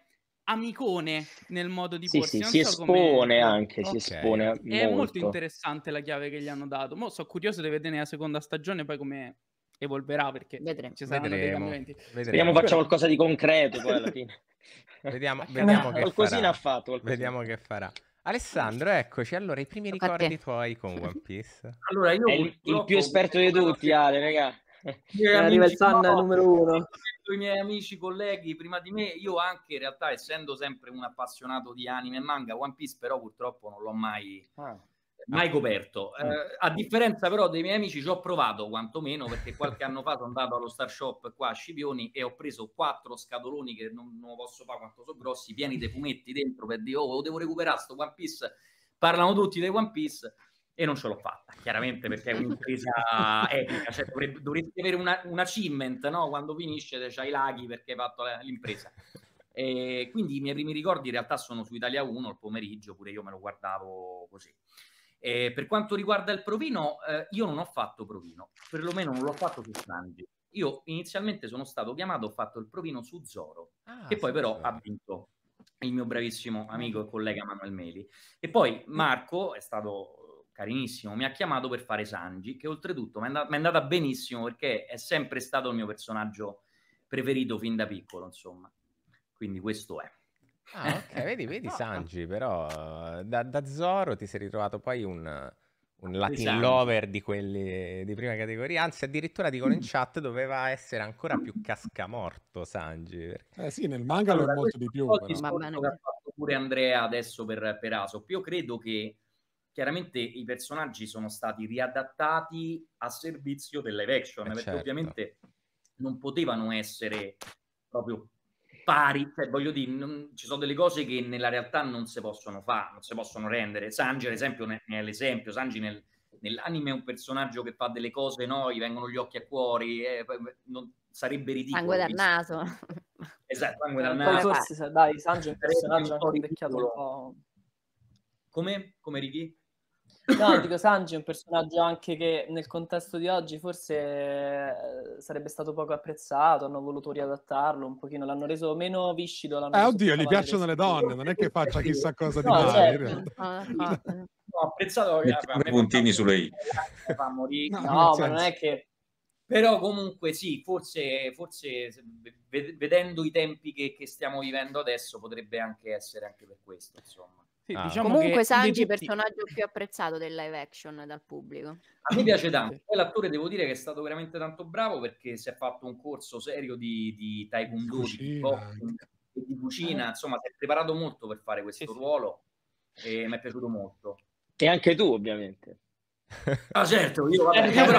amicone nel modo di sì, porsi. Sì, si, so espone anche, okay. si espone anche, È molto interessante la chiave che gli hanno dato. Mo' sono curioso di vedere nella seconda stagione poi come evolverà perché vedremo. ci saranno vedremo, dei cambiamenti. Vedremo. Speriamo faccia qualcosa di concreto poi alla fine. vediamo, vediamo, che farà. Fatto, vediamo che farà. Alessandro, eccoci. Allora, i primi ecco ricordi tuoi con One Piece? Allora, io il, il più esperto di tutti, Ale, raga. Arriva il San numero uno. I miei amici, colleghi, prima di me, io anche in realtà, essendo sempre un appassionato di anime e manga, One Piece però purtroppo non l'ho mai... Ah mai coperto. Eh, mm. a differenza però dei miei amici, ci ho provato quantomeno perché qualche anno fa sono andato allo Star Shop qua a Scipioni e ho preso quattro scatoloni che non, non posso fare quanto sono grossi, pieni di fumetti dentro per dire oh, lo devo recuperare sto One Piece. Parlano tutti dei One Piece e non ce l'ho fatta, chiaramente perché è un'impresa epica, cioè dovrebbe, dovresti avere una, un achievement, no? Quando finisce c'hai i laghi perché hai fatto l'impresa. E quindi i miei primi ricordi in realtà sono su Italia 1 il pomeriggio, pure io me lo guardavo così. Eh, per quanto riguarda il provino, eh, io non ho fatto provino, perlomeno non l'ho fatto su Sanji. Io inizialmente sono stato chiamato, ho fatto il provino su Zoro, ah, che poi però vero. ha vinto il mio bravissimo mm. amico e collega Manuel Meli. E poi mm. Marco è stato carinissimo, mi ha chiamato per fare Sanji, che oltretutto mi è andata benissimo perché è sempre stato il mio personaggio preferito fin da piccolo, insomma. Quindi questo è. Ah, ok, vedi, vedi no, Sanji, però da, da, Zoro ti sei ritrovato poi un, un Latin Sanji. lover di quelli di prima categoria, anzi addirittura dicono in chat doveva essere ancora più cascamorto Sanji. Eh sì, nel manga allora, lo è molto di più. Però. Pure Andrea adesso per, per Asop, io credo che chiaramente i personaggi sono stati riadattati a servizio delle action, eh perché certo. ovviamente non potevano essere proprio pari, cioè, voglio dire, non, ci sono delle cose che nella realtà non si possono fare, non si possono rendere. Sanji, ad esempio, ne, è l'esempio. Sanji nel, nell'anime è un personaggio che fa delle cose, no? Gli vengono gli occhi a cuori, eh, non, sarebbe ridicolo. Sangue dal naso. Esatto, sangue dal naso. Forse, dai, Sanji è un personaggio un po' invecchiato. Come? Come Ricky? No, dico Sanji è un personaggio anche che nel contesto di oggi forse eh, sarebbe stato poco apprezzato, hanno voluto riadattarlo un pochino, l'hanno reso meno viscido. L'hanno eh, oddio, gli piacciono le donne, non è che faccia chissà cosa di no, male. Certo. Ah, ah. No, apprezzato... Mettiamo i puntini sulle i. Eh, no, no ma non è che però comunque sì, forse, forse vedendo i tempi che, che, stiamo vivendo adesso potrebbe anche essere anche per questo, insomma. Sì, ah. diciamo Comunque Sanji è il personaggio più apprezzato del live action dal pubblico. A me piace tanto. Poi l'attore devo dire che è stato veramente tanto bravo perché si è fatto un corso serio di, di taekwondo, di, di cucina, eh. insomma si è preparato molto per fare questo sì, ruolo sì. e mi è piaciuto molto. E anche tu ovviamente. Ah certo, io vabbè, io certo,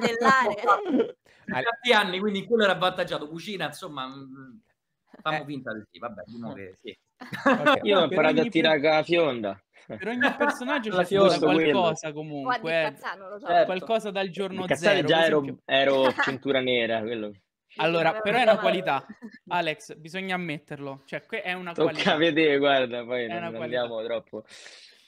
però... tanti anni, quindi quello era avvantaggiato. Cucina, insomma, mm, mm, eh. fanno eh. finta di sì, vabbè, di nuovo che sì. Okay. Io ho imparato a tirare per... la fionda. Per ogni personaggio c'è stata qualcosa quello. comunque. Eh. cazzano, lo so. certo. Qualcosa dal giorno zero. già ero, ero cintura nera, quello. Allora, però è una qualità, Alex, bisogna ammetterlo. Cioè, è una Tocca qualità. Tocca vedere, guarda, poi è non andiamo troppo.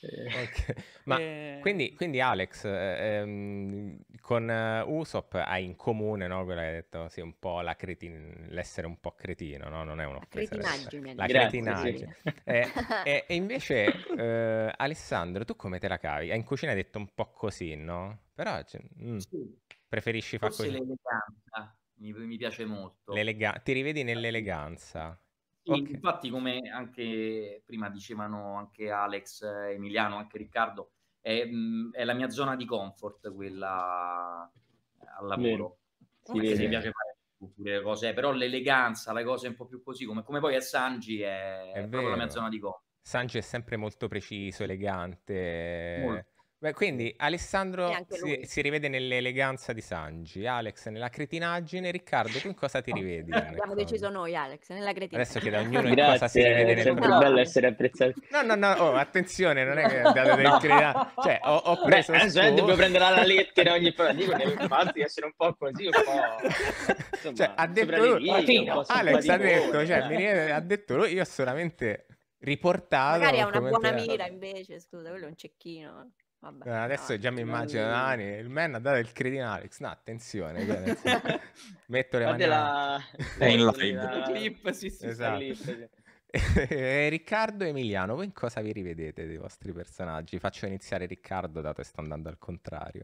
Eh, okay. Ma e... Eh, quindi, quindi, Alex, ehm, con eh, Usopp hai in comune, no? Quello che hai detto, sì, un po' cretin... l'essere un po' cretino, no? Non è un'offesa. La cretinaggine. La diciamo, Eh, eh, e, invece, eh, Alessandro, tu come te la cavi? Hai In cucina detto un po' così, no? Però cioè, mm, sì. preferisci fare così. l'eleganza mi, mi, piace molto. L'elega... Ti rivedi nell'eleganza. Sì, okay. Infatti, come anche prima dicevano anche Alex, eh, Emiliano, anche Riccardo, è, mm, è la mia zona di comfort quella eh, al lavoro. Sì, okay. Mi piace fare le cose, però l'eleganza, le cose un po' più così, come, come poi a Sanji è, è, è proprio la mia zona di comfort. Sanji è sempre molto preciso, elegante. Molto. Beh, quindi Alessandro si, si, rivede nell'eleganza di Sanji, Alex nella cretinaggine, Riccardo tu in cosa ti rivedi? Abbiamo deciso noi Alex, nella cretinaggine. Adesso che da ognuno Grazie, in cosa si rivede. Cioè, è nel... sempre bello essere apprezzati. No, no, no, oh, attenzione, non è che date no. cretinaggine. Cioè, ho, ho preso... Beh, scuola... Cioè, dobbiamo prendere la lettera ogni parola, dico, devo farti essere un po' così, un po'... Insomma, cioè, ha detto lui... Alex ha eh. detto, voi, cioè, rivede, ha detto lui, io solamente riportato. Magari ha una buona mira invece, scusa, quello è un cecchino. Vabbè, eh, adesso no, già mi immagino Nani, il man ha dato il credit Alex. No, attenzione, che... Cioè, metto le mani è in live. La... clip, sì, sì, esatto. Eh, Riccardo e Emiliano, voi in cosa vi rivedete dei vostri personaggi? Faccio iniziare Riccardo, dato che sto andando al contrario.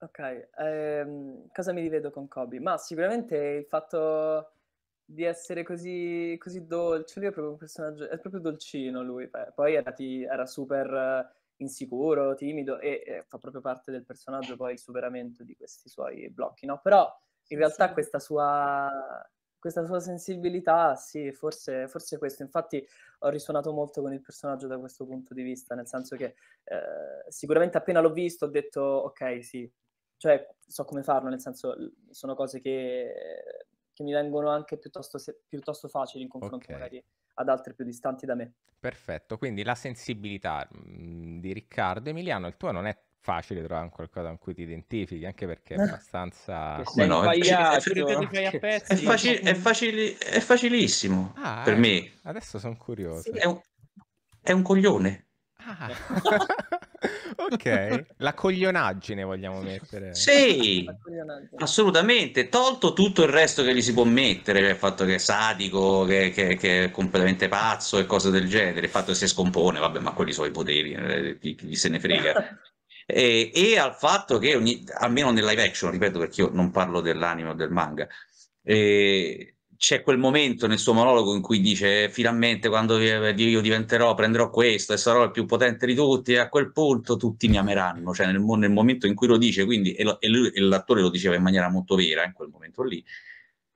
Ok, ehm, cosa mi rivedo con Kobe? Ma sicuramente il fatto di essere così, così dolce, lui è proprio un personaggio, è proprio dolcino lui, poi era, ti, era super insicuro, timido e, e fa proprio parte del personaggio poi il superamento di questi suoi blocchi, no? Però in realtà questa sua, questa sua sensibilità, sì, forse, forse, questo. Infatti ho risuonato molto con il personaggio da questo punto di vista, nel senso che eh, sicuramente appena l'ho visto ho detto ok, sì, cioè so come farlo, nel senso sono cose che, che mi vengono anche piuttosto, piuttosto facili in confronto okay. magari ad altri più distanti da me. Perfetto, quindi la sensibilità mm, di Riccardo Emiliano, il tuo non è facile trovare qualcosa con cui ti identifichi, anche perché è eh. abbastanza... Come no, è, è, facil- è, facil- è facilissimo ah, per eh. me. Adesso sono curioso. Sì, è, un, è un coglione. Ah. Ok, la coglionaggine vogliamo mettere. Sì, assolutamente, tolto tutto il resto che gli si può mettere, cioè il fatto che è sadico, che, che, che è completamente pazzo e cose del genere, il fatto che si scompone, vabbè, ma quelli sono i poteri, eh, chi, chi se ne frega. e, e, al fatto che ogni, almeno nel live action, ripeto perché io non parlo dell'anime o del manga, eh, c'è quel momento nel suo monologo in cui dice finalmente quando io diventerò prenderò questo e sarò il più potente di tutti e a quel punto tutti mi ameranno cioè nel, nel momento in cui lo dice quindi e, lo, e, l'attore lo diceva in maniera molto vera in quel momento lì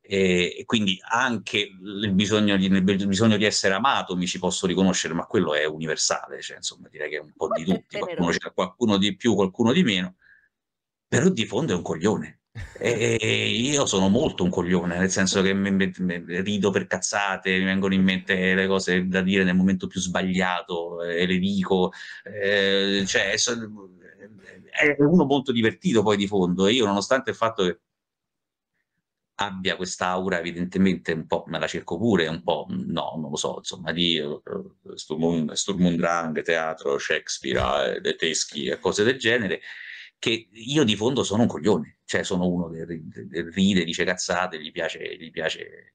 e, e quindi anche il bisogno, di, il bisogno, di, essere amato mi ci posso riconoscere ma quello è universale cioè, insomma direi che è un po' di tutti qualcuno, qualcuno di più qualcuno di meno però di fondo è un coglione e io sono molto un coglione, nel senso che mi, mi, mi rido per cazzate, mi vengono in mente le cose da dire nel momento più sbagliato e eh, le dico. Eh, cioè, è uno molto divertito poi di fondo. E io, nonostante il fatto che abbia quest'aura, evidentemente un po' me la cerco pure, un po' no, non lo so, insomma, di eh, Sturmundrang, teatro, Shakespeare, eh, tedeschi e cose del genere, che io di fondo sono un coglione cioè sono uno che ride, dice cazzate, gli piace, gli piace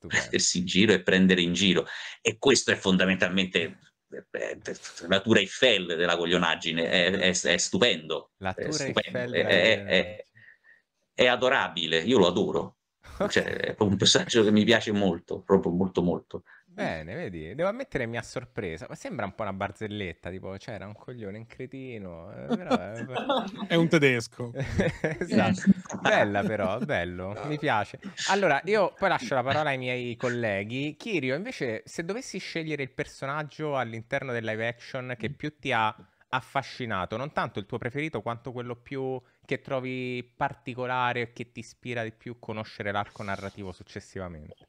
mettersi in giro e prendere in giro. E questo è fondamentalmente eh, eh, la Tura Eiffel della coglionaggine, è, è, è stupendo. La Tura è stupendo. Eiffel è, adorabile, io lo adoro. Cioè, è un personaggio che mi piace molto, proprio molto molto. Bene, vedi, devo ammettere mi ha sorpresa, ma sembra un po' una barzelletta, tipo c'era un coglione, un cretino, eh, però... Eh, è un tedesco. esatto. Bella però, bello, mi piace. Allora, io poi lascio la parola ai miei colleghi. Kirio, invece, se dovessi scegliere il personaggio all'interno del live action che più ti ha affascinato, non tanto il tuo preferito quanto quello più che trovi particolare e che ti ispira di più a conoscere l'arco narrativo successivamente.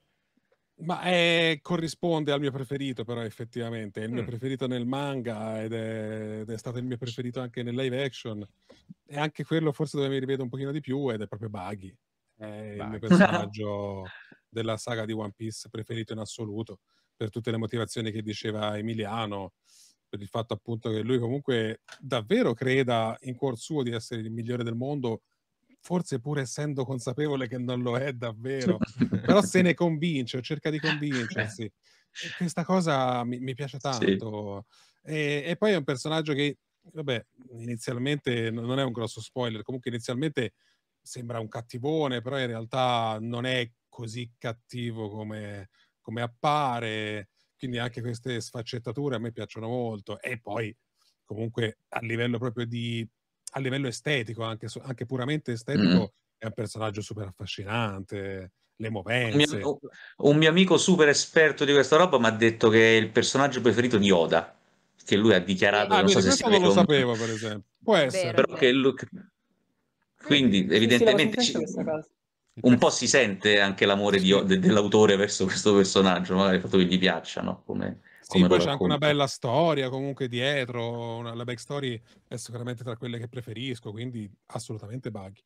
Ma è, eh, corrisponde al mio preferito, però effettivamente è il mio mm. preferito nel manga ed è, ed è, stato il mio preferito anche nel live action. E anche quello forse dove mi rivedo un pochino di più ed è proprio Baghi. È Buggy. il mio personaggio della saga di One Piece preferito in assoluto, per tutte le motivazioni che diceva Emiliano, per il fatto appunto che lui comunque davvero creda in cuor suo di essere il migliore del mondo forse pur essendo consapevole che non lo è davvero, però se ne convince, o cerca di convincersi. E questa cosa mi, mi piace tanto. Sì. E, e, poi è un personaggio che, vabbè, inizialmente non è un grosso spoiler, comunque inizialmente sembra un cattivone, però in realtà non è così cattivo come, come appare. Quindi anche queste sfaccettature a me piacciono molto. E poi, comunque, a livello proprio di a livello estetico, anche, anche puramente estetico, mm. è un personaggio super affascinante le movenze. Un mio, un mio, amico super esperto di questa roba mi ha detto che è il personaggio preferito di Yoda, che lui ha dichiarato. Ah, non so se si non lo sapevo, per esempio. Può essere. Però che lui... Quindi, evidentemente, sì, un po' si sente anche l'amore di... dell'autore verso questo personaggio, magari il fatto che gli piaccia, Come... Sì, poi c'è anche una bella storia comunque dietro, una, la backstory è sicuramente tra quelle che preferisco, quindi assolutamente Buggy.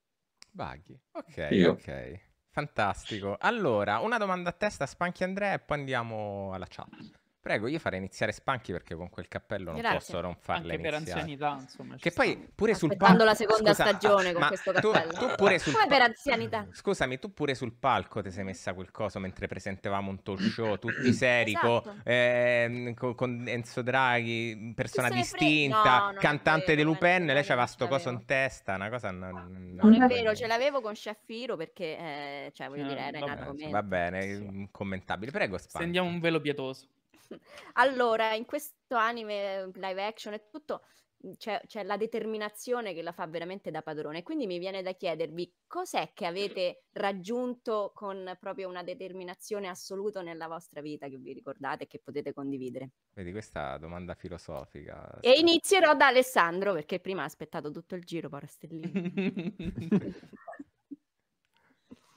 Buggy, ok, Io. ok. Fantastico. Allora, una domanda a testa Spanchi Andrea e poi andiamo alla chat. Prego, io farei iniziare Spanchi perché con quel cappello non Grazie. posso non farla Anche iniziare. per anzianità, insomma. Che poi pure sul palco... la seconda Scusa, stagione ah, con questo cappello. Tu, tu pure sul Come per anzianità. Scusami, tu pure sul palco ti sei messa quel coso mentre presentavamo un talk show, tutti seri, esatto. eh, co, con Enzo Draghi, persona distinta, no, cantante vero, di Lupin, lei c'aveva sto coso in testa, una cosa... Non, non, non è, è vero, ce l'avevo con Sciaffiro perché, eh, cioè, voglio eh, dire, era in argomento. Va bene, commentabile. Prego, Spanchi. Sendiamo un velo pietoso. allora, in questo anime mm, live action e tutto, mm, c'è, c'è, la determinazione che la fa veramente da padrone. Quindi mi viene da chiedervi cos'è che avete raggiunto con proprio una determinazione assoluta nella vostra vita che vi ricordate e che potete condividere? Vedi, questa domanda filosofica. E inizierò da Alessandro perché prima ha aspettato tutto il giro, pora stellino.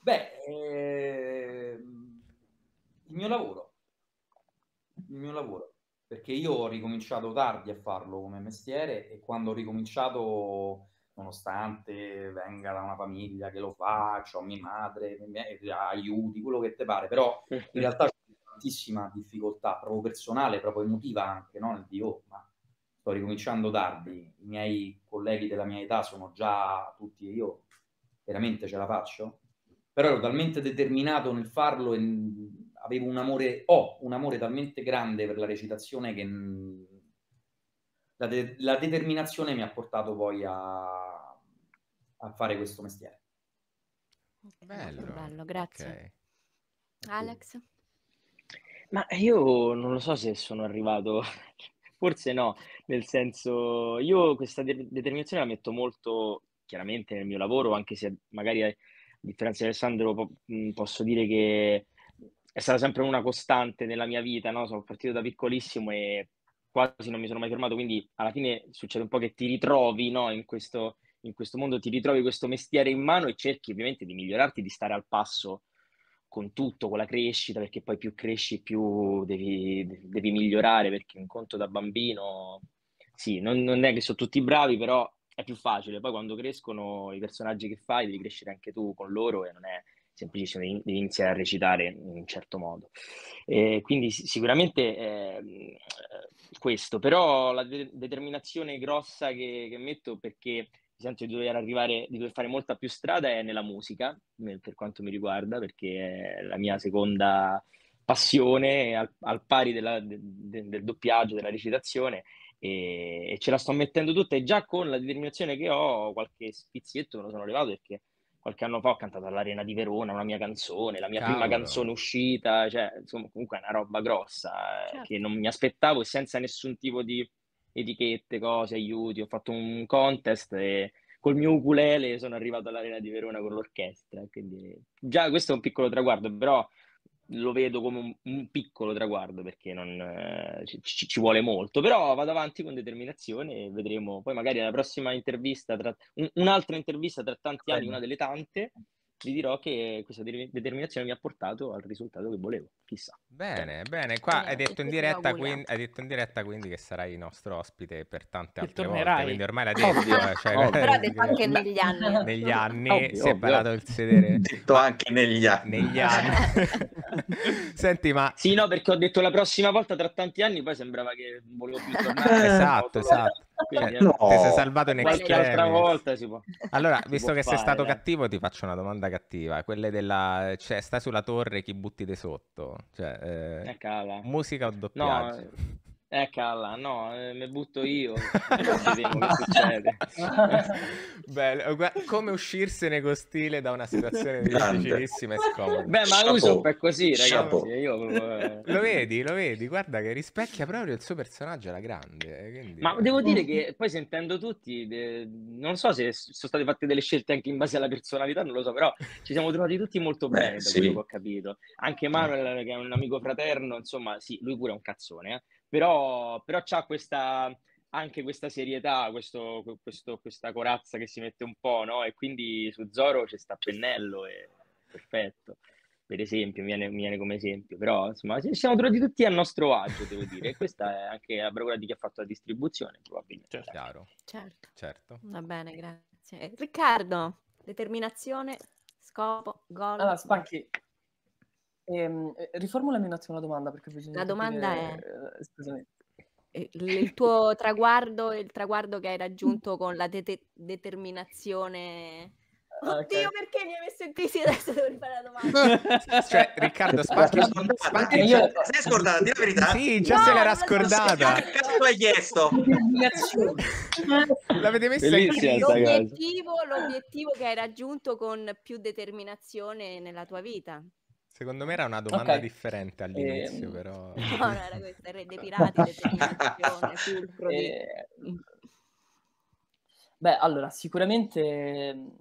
Beh, eh, il mio lavoro il mio lavoro, perché io ho ricominciato tardi a farlo come mestiere e quando ho ricominciato, nonostante venga da una famiglia che lo fa, ho mia madre, aiuti, quello che te pare, però in realtà c'è tantissima difficoltà, proprio personale, proprio emotiva anche, no? nel dire, oh, ma sto ricominciando tardi, i miei colleghi della mia età sono già tutti e io veramente ce la faccio? Però ero talmente determinato nel farlo e avevo un amore, ho un amore talmente grande per la recitazione che mm, la, de- la determinazione mi ha portato poi a, a fare questo mestiere. Bello, bello grazie. Okay. Alex? Ma io non lo so se sono arrivato, forse no, nel senso io questa de- determinazione la metto molto chiaramente nel mio lavoro, anche se magari a differenza di Alessandro po- mm, posso dire che è stata sempre una costante nella mia vita, no? sono partito da piccolissimo e quasi non mi sono mai fermato, quindi alla fine succede un po' che ti ritrovi no? in, questo, in, questo, mondo, ti ritrovi questo mestiere in mano e cerchi ovviamente di migliorarti, di stare al passo con tutto, con la crescita, perché poi più cresci più devi, devi migliorare, perché un conto da bambino, sì, non, non è che sono tutti bravi, però è più facile. Poi quando crescono i personaggi che fai, devi crescere anche tu con loro e non è, semplicissimo, devi, iniziare a recitare in un certo modo. Eh, quindi sicuramente ehm, eh, questo, però la de- determinazione grossa che, che metto perché sento di dover arrivare, di dover fare molta più strada è nella musica, per quanto mi riguarda, perché è la mia seconda passione al, al pari della, de, de, del doppiaggio, della recitazione e, e, ce la sto mettendo tutta e già con la determinazione che ho qualche spizzietto me lo sono levato perché qualche anno fa ho cantato all'Arena di Verona una mia canzone, la mia Cavolo. prima canzone uscita, cioè, insomma, comunque è una roba grossa eh, certo. che non mi aspettavo e senza nessun tipo di etichette, cose, aiuti. Ho fatto un contest e col mio ukulele sono arrivato all'Arena di Verona con l'orchestra, quindi già questo è un piccolo traguardo, però lo vedo come un, un piccolo traguardo perché non, eh, ci, ci, vuole molto, però vado avanti con determinazione e vedremo poi magari la prossima intervista, tra, un, un'altra intervista tra tanti anni, una delle tante, vi dirò che questa determinazione mi ha portato al risultato che volevo. Chissà. Bene, bene. Qua eh, hai, detto diretta, quindi, hai, detto in diretta, quindi, che sarai il nostro ospite per tante altre tornerai. volte. Quindi ormai l'ha detto. Eh, cioè, Però ha detto anche negli anni. Negli anni ovvio, si è parlato il sedere. detto anche negli anni. Negli anni. Senti, ma... Sì, no, perché ho detto la prossima volta tra tanti anni, poi sembrava che volevo più tornare. esatto, esatto. Eh, eh, no. Ti sei salvato in extremis. Allora, si visto che fare, sei stato eh. cattivo, ti faccio una domanda cattiva. Quelle della... Cioè, stai sulla torre, chi butti di sotto? Cioè, eh, eh musica o doppiaggio? No, eh, calla, no, eh, mi butto io. Vediamo che succede. Bello, come uscirsene con stile da una situazione difficilissima e scomoda. Beh, ma l'uso è così, ragazzi. Io, eh... Lo vedi, lo vedi, guarda che rispecchia proprio il suo personaggio alla grande. Eh, quindi... Ma devo dire che poi sentendo tutti, non so se sono state fatte delle scelte anche in base alla personalità, non lo so, però ci siamo trovati tutti molto bene, Beh, da sì. quello che ho capito. Anche mm. Manuel, che è un amico fraterno, insomma, sì, lui pure è un cazzone, eh però, però c'ha questa, anche questa serietà, questo, questo, questa corazza che si mette un po', no? E quindi su Zoro c'è sta pennello, e... perfetto. Per esempio, mi viene, mi viene come esempio, però insomma ci siamo trovati tutti al nostro agio, devo dire, e questa è anche la bravura di chi ha fatto la distribuzione, probabilmente. Certo. certo. certo. Va bene, grazie. Riccardo, determinazione, scopo, gol. Allora, Spacchi, Ehm, eh, riformulami un attimo la domanda perché bisogna... La domanda capire... è... Eh, scusami. Eh, il tuo traguardo, il traguardo che hai raggiunto con la de- determinazione... Ah, Oddio, okay. perché mi hai messo in crisi adesso devo rifare la domanda. cioè, Riccardo, spacchi la domanda. Io... Se è scordata, di la verità. Sì, già no, se l'era scordata. Che cazzo hai chiesto? L'avete messa in crisi. L'obiettivo, l'obiettivo che hai raggiunto con più determinazione nella tua vita. Secondo me era una domanda okay. differente all'inizio, eh... però. No, no, era questa, il re dei pirati, determinazione, fulcro di... Ehm, beh, allora, sicuramente ehm,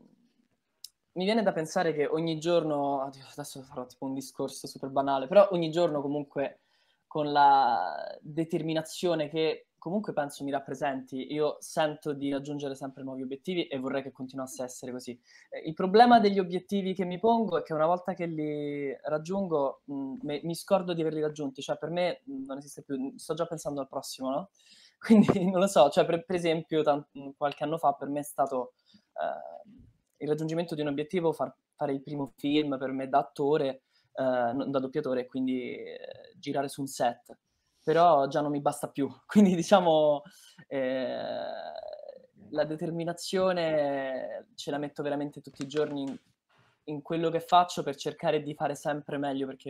mi viene da pensare che ogni giorno, oddio, adesso farò tipo un discorso super banale, però ogni giorno comunque con la determinazione che comunque penso mi rappresenti, io sento di raggiungere sempre nuovi obiettivi e vorrei che continuasse a essere così. Eh, il problema degli obiettivi che mi pongo è che una volta che li raggiungo mh, mm, me, mi scordo di averli raggiunti, cioè per me mm, non esiste più, mm, sto già pensando al prossimo, no? Quindi non lo so, cioè per, per esempio tant- qualche anno fa per me è stato eh, il raggiungimento di un obiettivo far, fare il primo film per me da attore, eh, da doppiatore, quindi eh, girare su un set però già non mi basta più. Quindi diciamo eh, la determinazione ce la metto veramente tutti i giorni in, in, quello che faccio per cercare di fare sempre meglio perché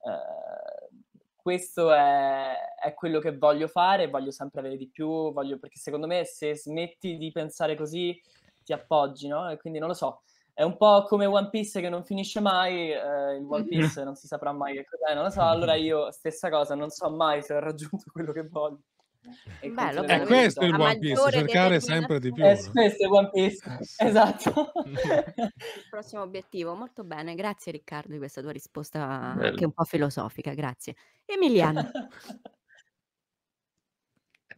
eh, questo è, è, quello che voglio fare, voglio sempre avere di più, voglio, perché secondo me se smetti di pensare così ti appoggi, no? E quindi non lo so, è un po' come One Piece che non finisce mai, eh, in One mm. Piece non si saprà mai che cos'è, non lo so, allora io stessa cosa, non so mai se ho raggiunto quello che voglio. E Bello, è eh, questo il One Piece, cercare sempre di più. È questo il One Piece, esatto. Prossimo obiettivo, molto bene, grazie Riccardo di questa tua risposta Bello. anche un po' filosofica, grazie. Emiliano.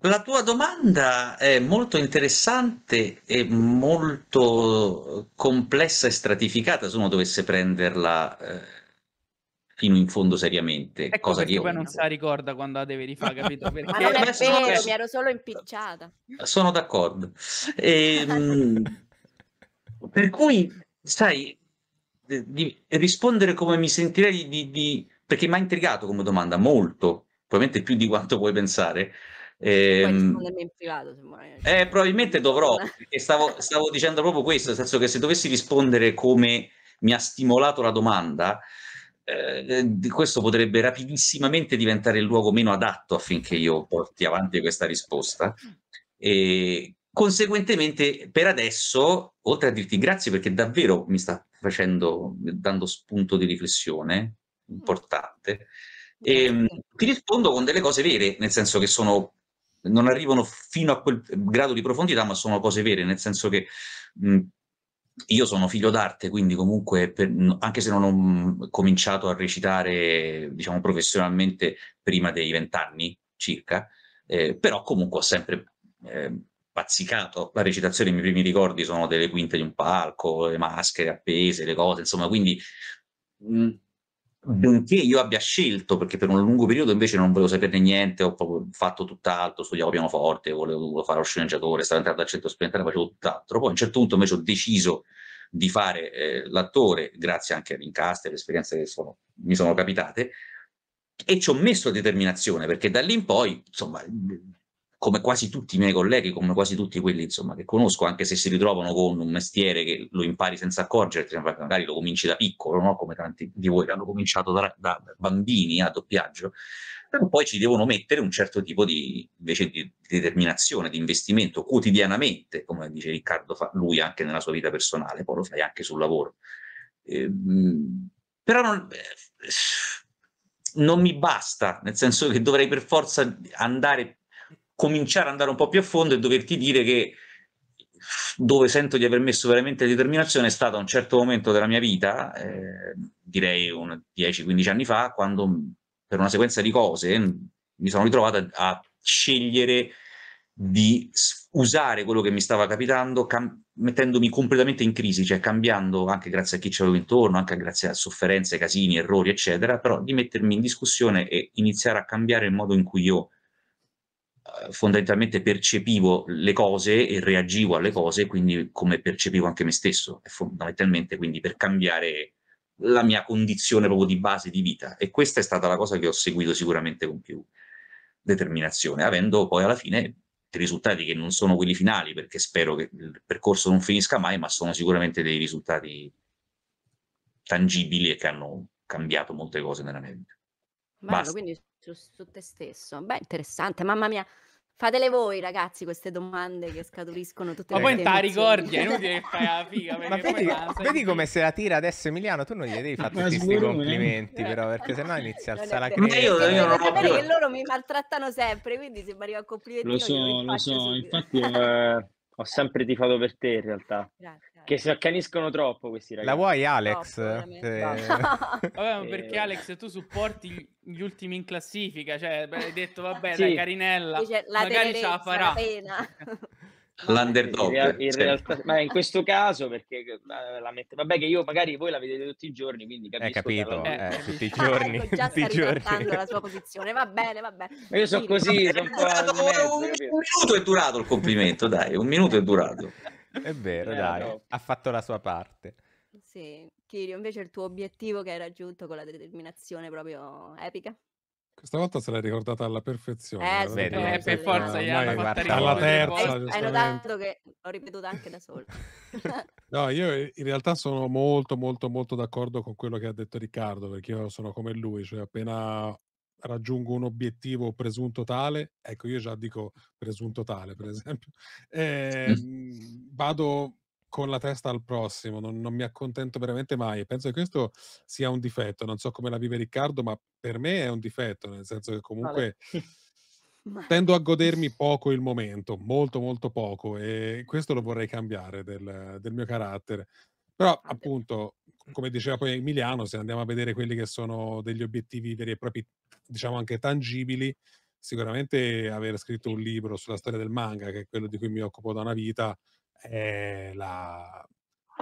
La tua domanda è molto interessante e molto complessa e stratificata se uno dovesse prenderla eh, fino in fondo seriamente. Ecco cosa che io poi non si ricorda quando la devi rifare, capito? Perché... Ma non è vero, mi ero solo impicciata. Sono d'accordo. E, ehm, per cui, sai, eh, di rispondere come mi sentirei di, di, perché mi ha intrigato come domanda molto, probabilmente più di quanto puoi pensare. Eh, Puoi rispondermi in privato se vuoi. Eh, eh cioè. probabilmente dovrò, perché stavo, stavo dicendo proprio questo, nel senso che se dovessi rispondere come mi ha stimolato la domanda, eh, eh questo potrebbe rapidissimamente diventare il luogo meno adatto affinché io porti avanti questa risposta. E conseguentemente, per adesso, oltre a dirti grazie perché davvero mi sta facendo, dando spunto di riflessione mm. importante, e, ehm, ti rispondo con delle cose vere, nel senso che sono non arrivano fino a quel grado di profondità, ma sono cose vere, nel senso che mh, io sono figlio d'arte, quindi comunque, per, anche se non ho cominciato a recitare, diciamo, professionalmente prima dei vent'anni circa, eh, però comunque ho sempre eh, pazzicato la recitazione, i miei primi ricordi sono delle quinte di un palco, le maschere appese, le cose, insomma, quindi mh, benché io abbia scelto, perché per un lungo periodo invece non volevo sapere niente, ho proprio fatto tutt'altro, studiavo pianoforte, volevo fare lo sceneggiatore, stavo entrando al centro sperimentale, facevo tutt'altro. Poi a un certo punto invece ho deciso di fare eh, l'attore, grazie anche all'incast e alle esperienze che sono, mi sono capitate, e ci ho messo determinazione, perché da lì in poi, insomma, come quasi tutti i miei colleghi, come quasi tutti quelli insomma, che conosco, anche se si ritrovano con un mestiere che lo impari senza accorgerti, magari lo cominci da piccolo, no? come tanti di voi che hanno cominciato da, da bambini a doppiaggio, però poi ci devono mettere un certo tipo di, invece, di determinazione, di investimento quotidianamente, come dice Riccardo, fa lui anche nella sua vita personale, poi lo fai anche sul lavoro. Eh, però non, eh, non mi basta, nel senso che dovrei per forza andare cominciare ad andare un po' più a fondo e doverti dire che dove sento di aver messo veramente determinazione è stato a un certo momento della mia vita, eh, direi 10-15 anni fa, quando per una sequenza di cose mi sono ritrovato a scegliere di usare quello che mi stava capitando, cam- mettendomi completamente in crisi, cioè cambiando anche grazie a chi c'avevo intorno, anche grazie a sofferenze, casini, errori, eccetera, però di mettermi in discussione e iniziare a cambiare il modo in cui io eh, fondamentalmente percepivo le cose e reagivo alle cose, quindi come percepivo anche me stesso, fondamentalmente quindi per cambiare la mia condizione proprio di base di vita. E questa è stata la cosa che ho seguito sicuramente con più determinazione, avendo poi alla fine dei risultati che non sono quelli finali, perché spero che il percorso non finisca mai, ma sono sicuramente dei risultati tangibili e che hanno cambiato molte cose nella mia vita. Bello, Basta. quindi su, su te stesso. Beh, interessante, mamma mia. Fatele voi, ragazzi, queste domande che scaturiscono tutte Ma le poi te la ricordi, è inutile che fai la figa. Ma vedi, poi vedi come se la tira adesso Emiliano, tu non gli devi fare questi eh? complimenti però, perché sennò inizia a alzare la vero. Ma io- io non ho più- che loro mi maltrattano sempre, quindi se mi arriva a complimenti Lo so, lo so, infatti eh, ho sempre tifato per te in realtà. Grazie. Che si accaniscono troppo questi ragazzi. La vuoi Alex? No, eh... vabbè, ma perché eh, Alex tu supporti gli ultimi in classifica, cioè hai detto vabbè, sì. la carinella, Dice, la magari ce la farà. La L'underdog. In, in realtà, ma in questo caso perché eh, la mette, vabbè che io magari voi la vedete tutti i giorni, quindi eh, capisco. Eh, capito, eh, eh, tutti i giorni. Ah, ecco, già tutti giorni. la sua posizione, va bene, va bene. io sono così, sono un, mezzo, un minuto è durato il complimento, dai, un minuto è durato. È vero, eh, dai, ha fatto la sua parte. Sì, Kirio, invece il tuo obiettivo che hai raggiunto con la determinazione proprio epica? Questa volta se l'hai ricordata alla perfezione. Eh, sì, vedi, eh, eh, per forza, gli hanno fatta alla terza. Hai, hai notato che l'ho ripetuta anche da solo. no, io in realtà sono molto, molto, molto d'accordo con quello che ha detto Riccardo, perché io sono come lui, cioè appena raggiungo un obiettivo presunto tale, ecco io già dico presunto tale per esempio, eh, vado con la testa al prossimo, non, non, mi accontento veramente mai. Penso che questo sia un difetto, non so come la vive Riccardo, ma per me è un difetto, nel senso che comunque... Vale. Tendo a godermi poco il momento, molto molto poco, e questo lo vorrei cambiare del, del mio carattere. Però appunto come diceva poi Emiliano, se andiamo a vedere quelli che sono degli obiettivi veri e propri diciamo anche tangibili, sicuramente aver scritto un libro sulla storia del manga, che è quello di cui mi occupo da una vita, è la,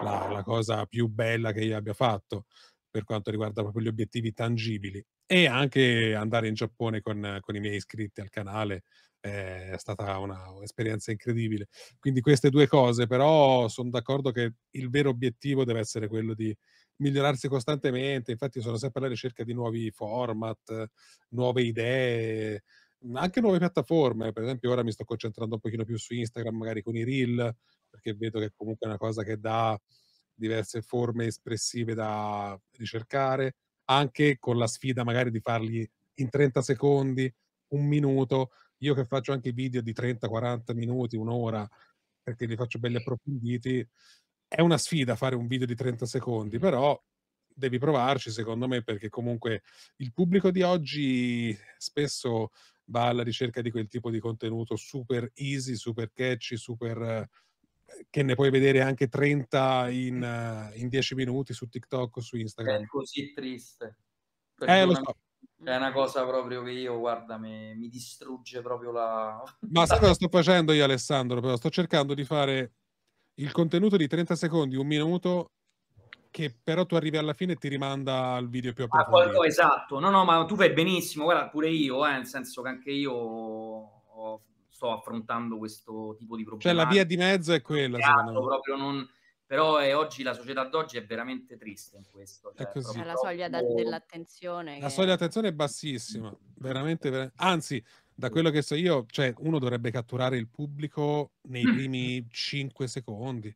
la, la cosa più bella che io abbia fatto per quanto riguarda proprio gli obiettivi tangibili. E anche andare in Giappone con, con i miei iscritti al canale eh, è stata un'esperienza incredibile. Quindi queste due cose, però sono d'accordo che il vero obiettivo deve essere quello di migliorarsi costantemente, infatti sono sempre alla ricerca di nuovi format, nuove idee, mhmm, anche nuove piattaforme, per esempio ora mi sto concentrando un pochino più su Instagram, magari con i reel, perché vedo che comunque è una cosa che dà diverse forme espressive da ricercare, anche con la sfida magari di farli in 30 secondi, un minuto, io che faccio anche video di 30-40 minuti, un'ora, perché li faccio belli approfonditi, è una sfida fare un video di 30 secondi, mm. però devi provarci secondo me perché comunque il pubblico di oggi spesso va alla ricerca di quel tipo di contenuto super easy, super catchy, super eh, che ne puoi vedere anche 30 in, mm. eh, in 10 minuti su TikTok o su Instagram. È così triste. Eh, lo so. È una cosa proprio che io, guarda, mi, mi distrugge proprio la... Ma sai cosa sto facendo io, Alessandro? Però sto cercando di fare il contenuto di 30 secondi, un minuto, che però tu arrivi alla fine e ti rimanda al video più ah, approfondito. Ah, esatto, no, no, ma tu fai benissimo, guarda, pure io, eh, nel senso che anche io sto affrontando questo tipo di problemi. Cioè la via di mezzo è quella, Chiaro, esatto, Proprio non... Però è, eh, oggi la società d'oggi è veramente triste in questo. Cioè, è così. È la soglia da, dell'attenzione. La che... soglia attenzione è bassissima, veramente, veramente. Anzi, da quello che so io, cioè, uno dovrebbe catturare il pubblico nei primi 5 secondi.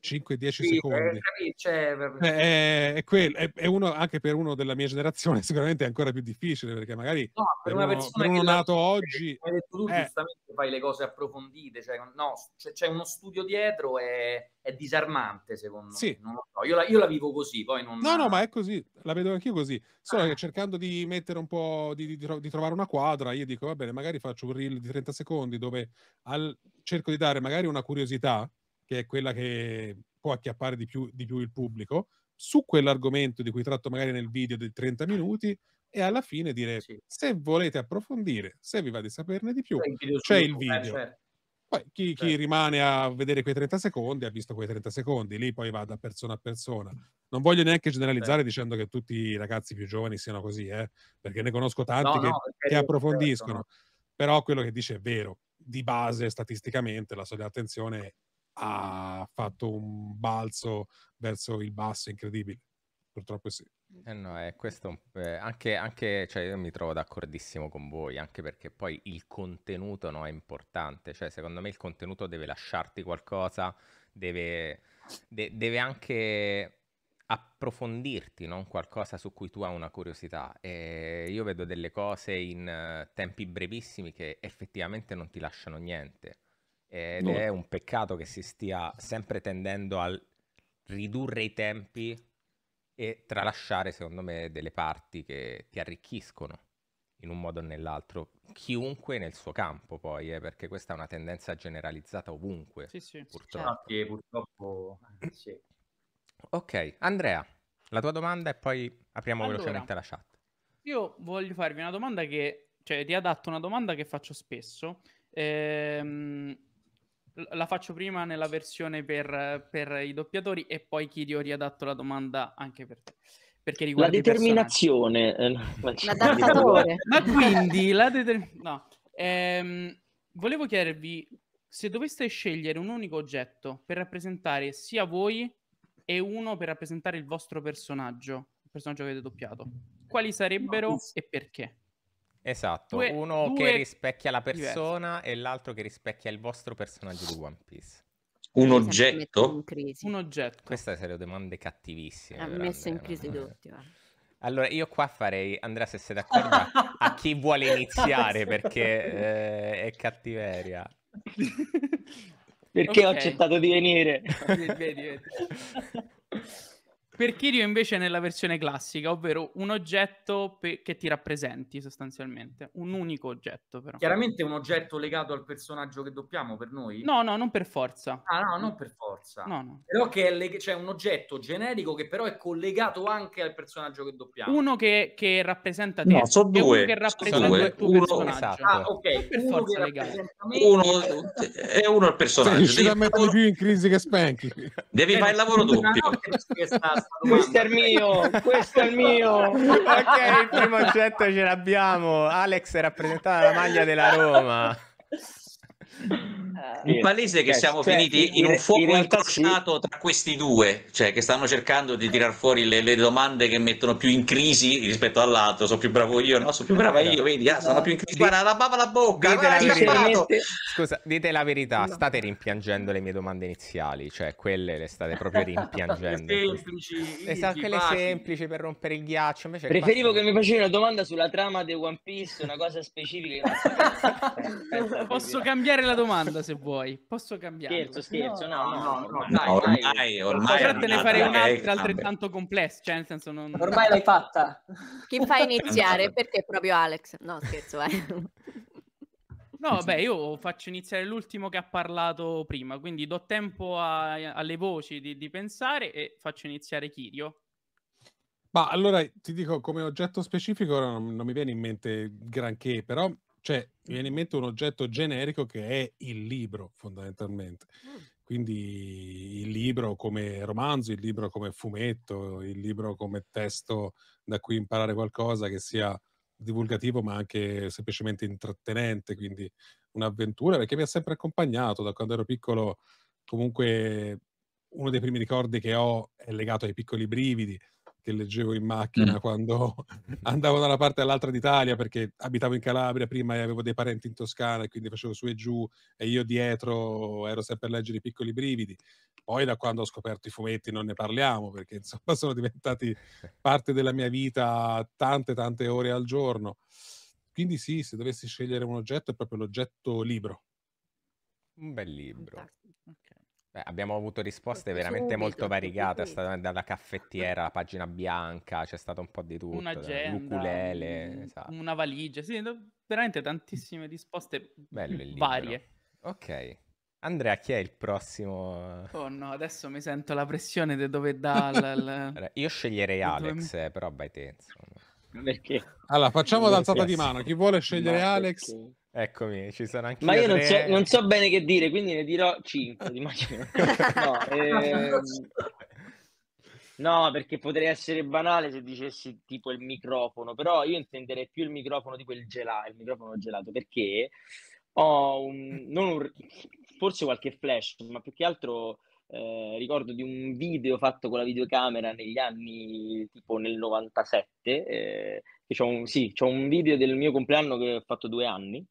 5-10 sì, secondi. Cioè, eh, cioè, è, è, quello, è, è, uno, anche per uno della mia generazione sicuramente è ancora più difficile perché magari no, per, una uno, persona per uno nato la... oggi... Come hai detto tu, eh... giustamente fai le cose approfondite, cioè, no, c'è, c'è uno studio dietro e è disarmante secondo sì. me. So. Io, la, io, la, vivo così, poi non... No, no, ma è così, la vedo anch'io così. Solo ah. che cercando di mettere un po', di, di, di, trovare una quadra, io dico, va bene, magari faccio un reel di 30 secondi dove al... cerco di dare magari una curiosità che è quella che può acchiappare di più, di più il pubblico, su quell'argomento di cui tratto magari nel video di 30 minuti e alla fine dire sì. se volete approfondire, se vi va di saperne di più, c'è il video. Eh, certo. Poi chi, certo. chi, rimane a vedere quei 30 secondi ha visto quei 30 secondi, lì poi va da persona a persona. Non voglio neanche generalizzare certo. dicendo che tutti i ragazzi più giovani siano così, eh? perché ne conosco tanti no, che, no, che approfondiscono, no. Certo. però quello che dice è vero, di base statisticamente la soglia attenzione ha fatto un balzo verso il basso incredibile. Purtroppo sì. Eh no, eh, è questo eh, anche, anche cioè io mi trovo d'accordissimo con voi, anche perché poi il contenuto no, è importante, cioè secondo me il contenuto deve lasciarti qualcosa, deve, de- deve anche approfondirti no? qualcosa su cui tu hai una curiosità. E io vedo delle cose in eh, tempi brevissimi che effettivamente non ti lasciano niente ed no. Boh. è un peccato che si stia sempre tendendo a ridurre i tempi e tralasciare, secondo me, delle parti che ti arricchiscono in un modo o nell'altro, chiunque nel suo campo poi, eh, perché questa è una tendenza generalizzata ovunque, sì, sì. purtroppo. Sì, purtroppo eh, sì. Ok, Andrea, la tua domanda e poi apriamo allora, velocemente la chat. Io voglio farvi una domanda che, cioè ti adatto una domanda che faccio spesso, ehm, la faccio prima nella versione per, per, i doppiatori e poi Chidio riadatto la domanda anche per te. Perché riguarda eh, la determinazione. L'adattatore. Ma quindi, la deter... no. Ehm, volevo chiedervi, se doveste scegliere un unico oggetto per rappresentare sia voi e uno per rappresentare il vostro personaggio, il personaggio che avete doppiato, quali sarebbero no, e perché? Esatto, due, uno due che rispecchia la persona diverse. e l'altro che rispecchia il vostro personaggio di One Piece. Un oggetto? Un oggetto. Queste sarebbero domande cattivissime. Ha messo in crisi tutti, Allora, io qua farei, Andrea, se sei d'accordo, a chi vuole iniziare perché eh, è cattiveria. perché okay. ho accettato di venire. vedi, vedi. Per Kirio invece nella versione classica, ovvero un oggetto pe- che ti rappresenti sostanzialmente, un unico oggetto però. Chiaramente un oggetto legato al personaggio che doppiamo per noi? No, no, non per forza. Ah no, non per forza. No, no. Però che è leg- cioè un oggetto generico che però è collegato anche al personaggio che doppiamo. Uno che, che rappresenta te. No, sono due. Uno che rappresenta due. il tuo uno, personaggio. Esatto. Ah, ok. Per uno forza legato. Uno è uno al personaggio. Sì, riuscite a metterli più in crisi che Spanky. Devi eh, fare il lavoro doppio. Che sta questo è il mio, questo è il mio. ok, il primo oggetto ce l'abbiamo. Alex è rappresentata la maglia della Roma. Il eh, palese che eh, siamo cioè, finiti in, in un fuoco in incrociato sì. tra questi due, cioè che stanno cercando di tirar fuori le, le domande che mettono più in crisi rispetto all'altro. Sono più bravo io, no? Sono più brava io, vedi? Ah, sono più in crisi. Guarda, la bava la bocca. Guarda, sinceramente... Scusa, dite la verità, no. state rimpiangendo le mie domande iniziali, cioè quelle le state proprio rimpiangendo. semplici, esatto, quelle semplici per rompere il ghiaccio. Invece Preferivo che mi facessi una domanda sulla trama di One Piece, una cosa specifica. Posso cambiare la la domanda se vuoi. Posso cambiare? Scherzo, scherzo. No, no, no. no, no ormai, ormai, ormai Però ne farei un'altra altrettanto complessa. Cioè, nel senso, non... Ormai l'hai fatta. Chi fa iniziare? Perché proprio Alex? No, scherzo, eh. No, beh, io faccio iniziare l'ultimo che ha parlato prima, quindi do tempo a, alle voci di, di, pensare e faccio iniziare Kirio. Ma allora ti dico, come oggetto specifico non, non mi viene in mente granché, però cioè, mi viene in mente un oggetto generico che è il libro, fondamentalmente. Mm. Quindi il libro come romanzo, il libro come fumetto, il libro come testo da cui imparare qualcosa che sia divulgativo ma anche semplicemente intrattenente, quindi un'avventura, perché mi ha sempre accompagnato da quando ero piccolo. Comunque uno dei primi ricordi che ho è legato ai piccoli brividi, che leggevo in macchina mm. quando andavo da una parte all'altra d'Italia perché abitavo in Calabria prima e avevo dei parenti in Toscana e quindi facevo su e giù e io dietro ero sempre a leggere i piccoli brividi. Poi da quando ho scoperto i fumetti non ne parliamo perché insomma sono diventati parte della mia vita tante tante ore al giorno. Quindi sì, se dovessi scegliere un oggetto è proprio l'oggetto libro. Un bel libro. Fantastico. Beh, abbiamo avuto risposte veramente subito, molto variegate, è stata dalla caffettiera la pagina bianca, c'è stato un po' di tutto, un'agenda, l'ukulele, un, esatto. una valigia, sì, veramente tantissime risposte Bello varie. Ok. Andrea, chi è il prossimo? Oh no, adesso mi sento la pressione di dove dà... l... Io sceglierei Alex, dove... però vai te, insomma. Perché? Allora, facciamo l'alzata di mano. Chi vuole scegliere Ma Alex? Perché? Eccomi, ci sono anche Ma io non so, non so, bene che dire, quindi ne dirò 5 No, ehm... no, perché potrei essere banale se dicessi tipo il microfono, però io intenderei più il microfono di quel gelato, il microfono gelato, perché ho un, un, forse qualche flash, ma più che altro eh, ricordo di un video fatto con la videocamera negli anni tipo nel 97, eh, c'ho un, sì, c'ho un video del mio compleanno che ho fatto due anni,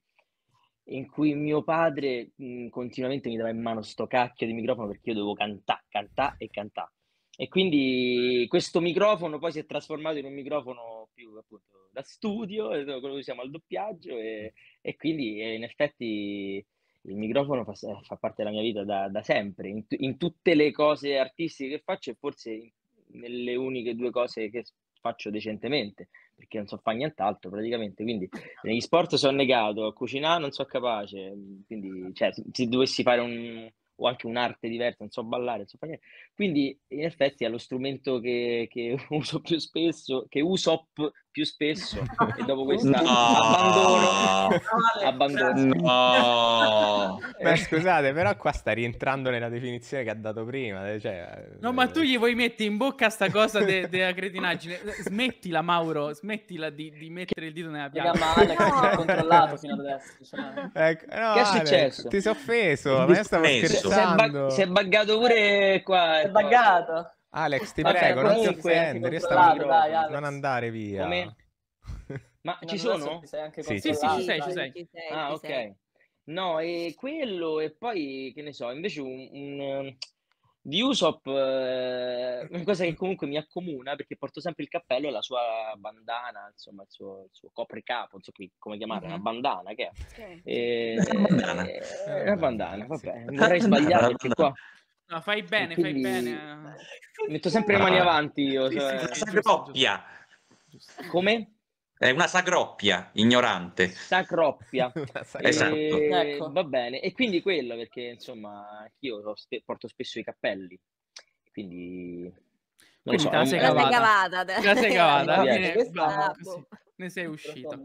in cui mio padre mh, mm, continuamente mi dava in mano sto cacchio di microfono perché io dovevo cantare, cantare e cantare. E quindi questo microfono poi si è trasformato in un microfono più appunto da studio, quello che usiamo al doppiaggio e, e quindi eh, in effetti il microfono fa, fa, parte della mia vita da, da sempre, in, in, tutte le cose artistiche che faccio e forse nelle uniche due cose che faccio decentemente, perché non so fare nient'altro praticamente, quindi negli sport sono negato, a cucinare non so capace, quindi cioè, se, se dovessi fare un, o anche un'arte diversa, non so ballare, non so fare niente. Quindi in effetti è lo strumento che, che uso più spesso, che uso, più spesso e dopo questa no. abbandono, abbandono. No. Beh, scusate però qua sta rientrando nella definizione che ha dato prima eh, cioè... Eh, no ma tu gli vuoi mettere in bocca sta cosa della cretinaggine smettila Mauro smettila di, di mettere che... il dito nella piaga ma che controllato fino ad adesso diciamo. ecco, no, che è successo? Ale, ti sei offeso ma io stavo scherzando si è, bug- si è buggato pure qua si è ecco. buggato Alex, ti Vabbè, prego, non ti offendere, io stavo dai, Alex. non andare via. Come... Ma non ci sono? Sì, sì, sì, ci sei, ci sei. ah, ok. No, e quello e poi, che ne so, invece un... un ehm, di Usopp, eh, una cosa che comunque mi accomuna perché porto sempre il cappello e la sua bandana, insomma, il suo, il suo copricapo, non so qui come chiamare, mm-hmm. una bandana che è. Okay. E, eh, una bandana. Eh, una bandana, vabbè, sì. vorrei sbagliare perché qua No, fai bene, quindi... fai bene. Eh. Metto sempre le mani avanti io. Cioè... Sì, sì, cioè, sì, sagroppia. Come? È una sagroppia, ignorante. Sacroppia. sagroppia. Esatto. E... Ecco. Va bene. E quindi quello, perché insomma, io porto spesso i cappelli. Quindi... Non quindi so, te la sei cavata. Te la sei cavata. Te sei cavata. Ne sei uscita.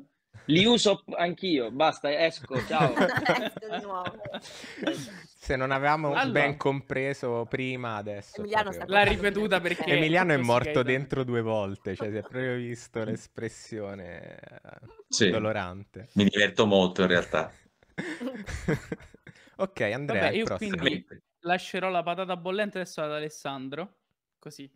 Li uso anch'io, basta, esco, ciao. Se non avevamo allora. ben compreso prima, adesso. L'ha ripetuta perché... Emiliano è morto dentro due volte, cioè si è proprio visto l'espressione eh, sì. dolorante. Mi diverto molto in realtà. ok, Andrea, Vabbè, io prossimo. quindi lascerò la patata bollente adesso ad Alessandro, così.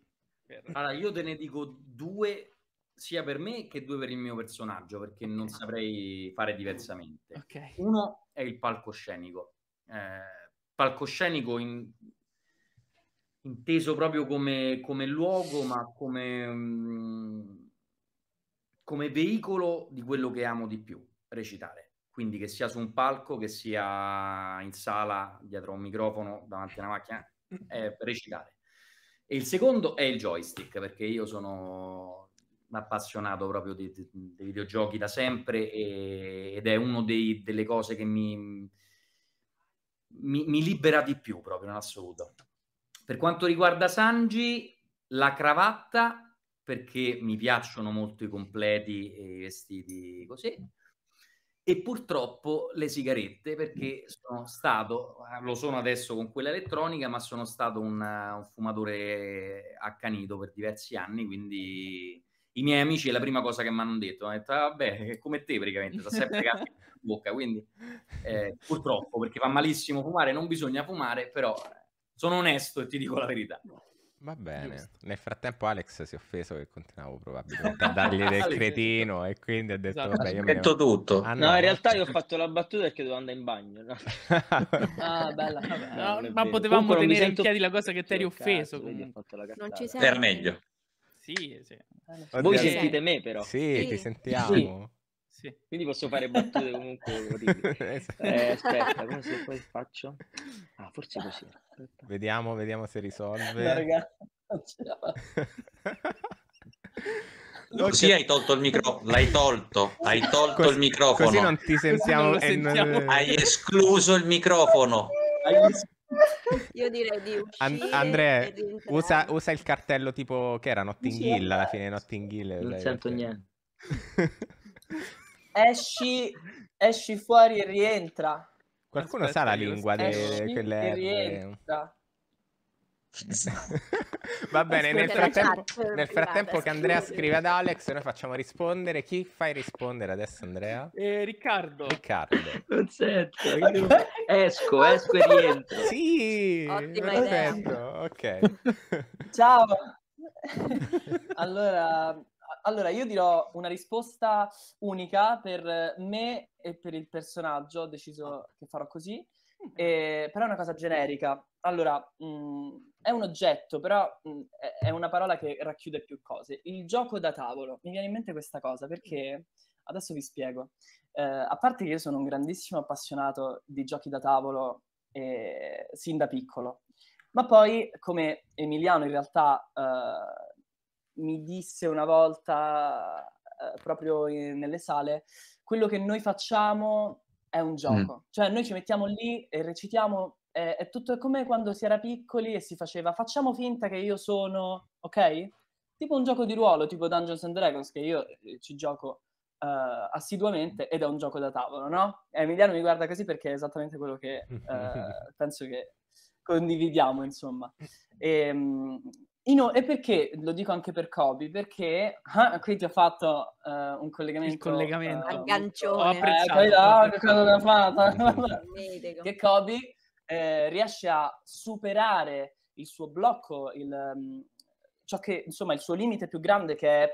Allora, io te ne dico due sia per me che due per il mio personaggio, perché okay. non ah. saprei fare diversamente. Okay. Uno è il palcoscenico. Eh, palcoscenico in... inteso proprio come, come, luogo, ma come, mm, come veicolo di quello che amo di più, recitare. Quindi che sia su un palco, che sia in sala, dietro un microfono, davanti a una macchina, è recitare. E il secondo è il joystick, perché io sono appassionato proprio dei videogiochi da sempre e, ed è una delle cose che mi, mi, mi, libera di più proprio in assoluto. Per quanto riguarda Sanji, la cravatta, perché mi piacciono molto i completi e i vestiti così, e purtroppo le sigarette, perché sono stato, lo sono adesso con quella elettronica, ma sono stato un, un fumatore accanito per diversi anni, quindi i miei amici la prima cosa che mi hanno detto. Hanno detto, ah, vabbè, come te praticamente, sta sempre cazzo in bocca, quindi eh, purtroppo, perché fa malissimo fumare, non bisogna fumare, però eh, sono onesto e ti dico la verità. Va bene. Giusto. Nel frattempo Alex si è offeso che continuavo probabilmente a dargli del cretino e quindi ha detto esatto. vabbè, io detto ne... tutto. Ah, no, no, in realtà io ho fatto la battuta perché dovevo andare in bagno. No? ah, bella. Vabbè, no, ma potevamo comunque tenere sento... in piedi la cosa che ti eri offeso cazzo, comunque. Non ci sei. Per meglio. Sì, sì. Oddio, Voi sentite me però. Sì, sì. ti sentiamo. Sì. Quindi posso fare battute comunque. esatto. eh, aspetta, come se poi faccio? Ah, forse così. Vediamo, vediamo se risolve. No, ragazzi, non ce Così hai tolto il microfono, l'hai tolto, hai tolto così, il microfono. Così non ti sentiamo. Non sentiamo. Hai escluso il microfono. Hai escluso io direi di uscire. And- Andrea, usa, usa, il cartello tipo che era Notting Hill alla fine Notting Hill. Non dai, sento perché... niente. esci, esci fuori e rientra. Qualcuno Aspetta, sa la lingua di quelle... Esci rientra. Esatto. Va bene, nel frattempo, nel frattempo, che Andrea scrive ad Alex, noi facciamo rispondere. Chi fai rispondere adesso, Andrea? Eh, Riccardo. Riccardo. Non sento. Esco, esco e rientro. Sì, perfetto. Ok. Ciao. allora, allora, io dirò una risposta unica per me e per il personaggio. Ho deciso che farò così. Mm. Eh, però è una cosa generica. Allora, mh, mm, è un oggetto, però mh, è una parola che racchiude più cose. Il gioco da tavolo, mi viene in mente questa cosa perché adesso vi spiego. Eh, a parte che io sono un grandissimo appassionato di giochi da tavolo eh, sin da piccolo, ma poi come Emiliano in realtà eh, mi disse una volta eh, proprio in, nelle sale, quello che noi facciamo è un mm. gioco, mm. cioè noi ci mettiamo lì e recitiamo eh, è tutto come quando si era piccoli e si faceva facciamo finta che io sono, ok? Tipo un gioco di ruolo, tipo Dungeons and Dragons, che io eh, ci gioco uh, assiduamente ed è un gioco da tavolo, no? Emiliano mi guarda così perché è esattamente quello che uh, penso che condividiamo, insomma. E, ehm, in, e, perché lo dico anche per Kobe? Perché ah, qui ti ho fatto uh, un collegamento. Il collegamento. Uh, Aggancione. Ho apprezzato. Eh, ho apprezzato. Ho apprezzato. che Kobe eh, riesce a superare il suo blocco, il, um, ciò che, insomma, il suo limite più grande che è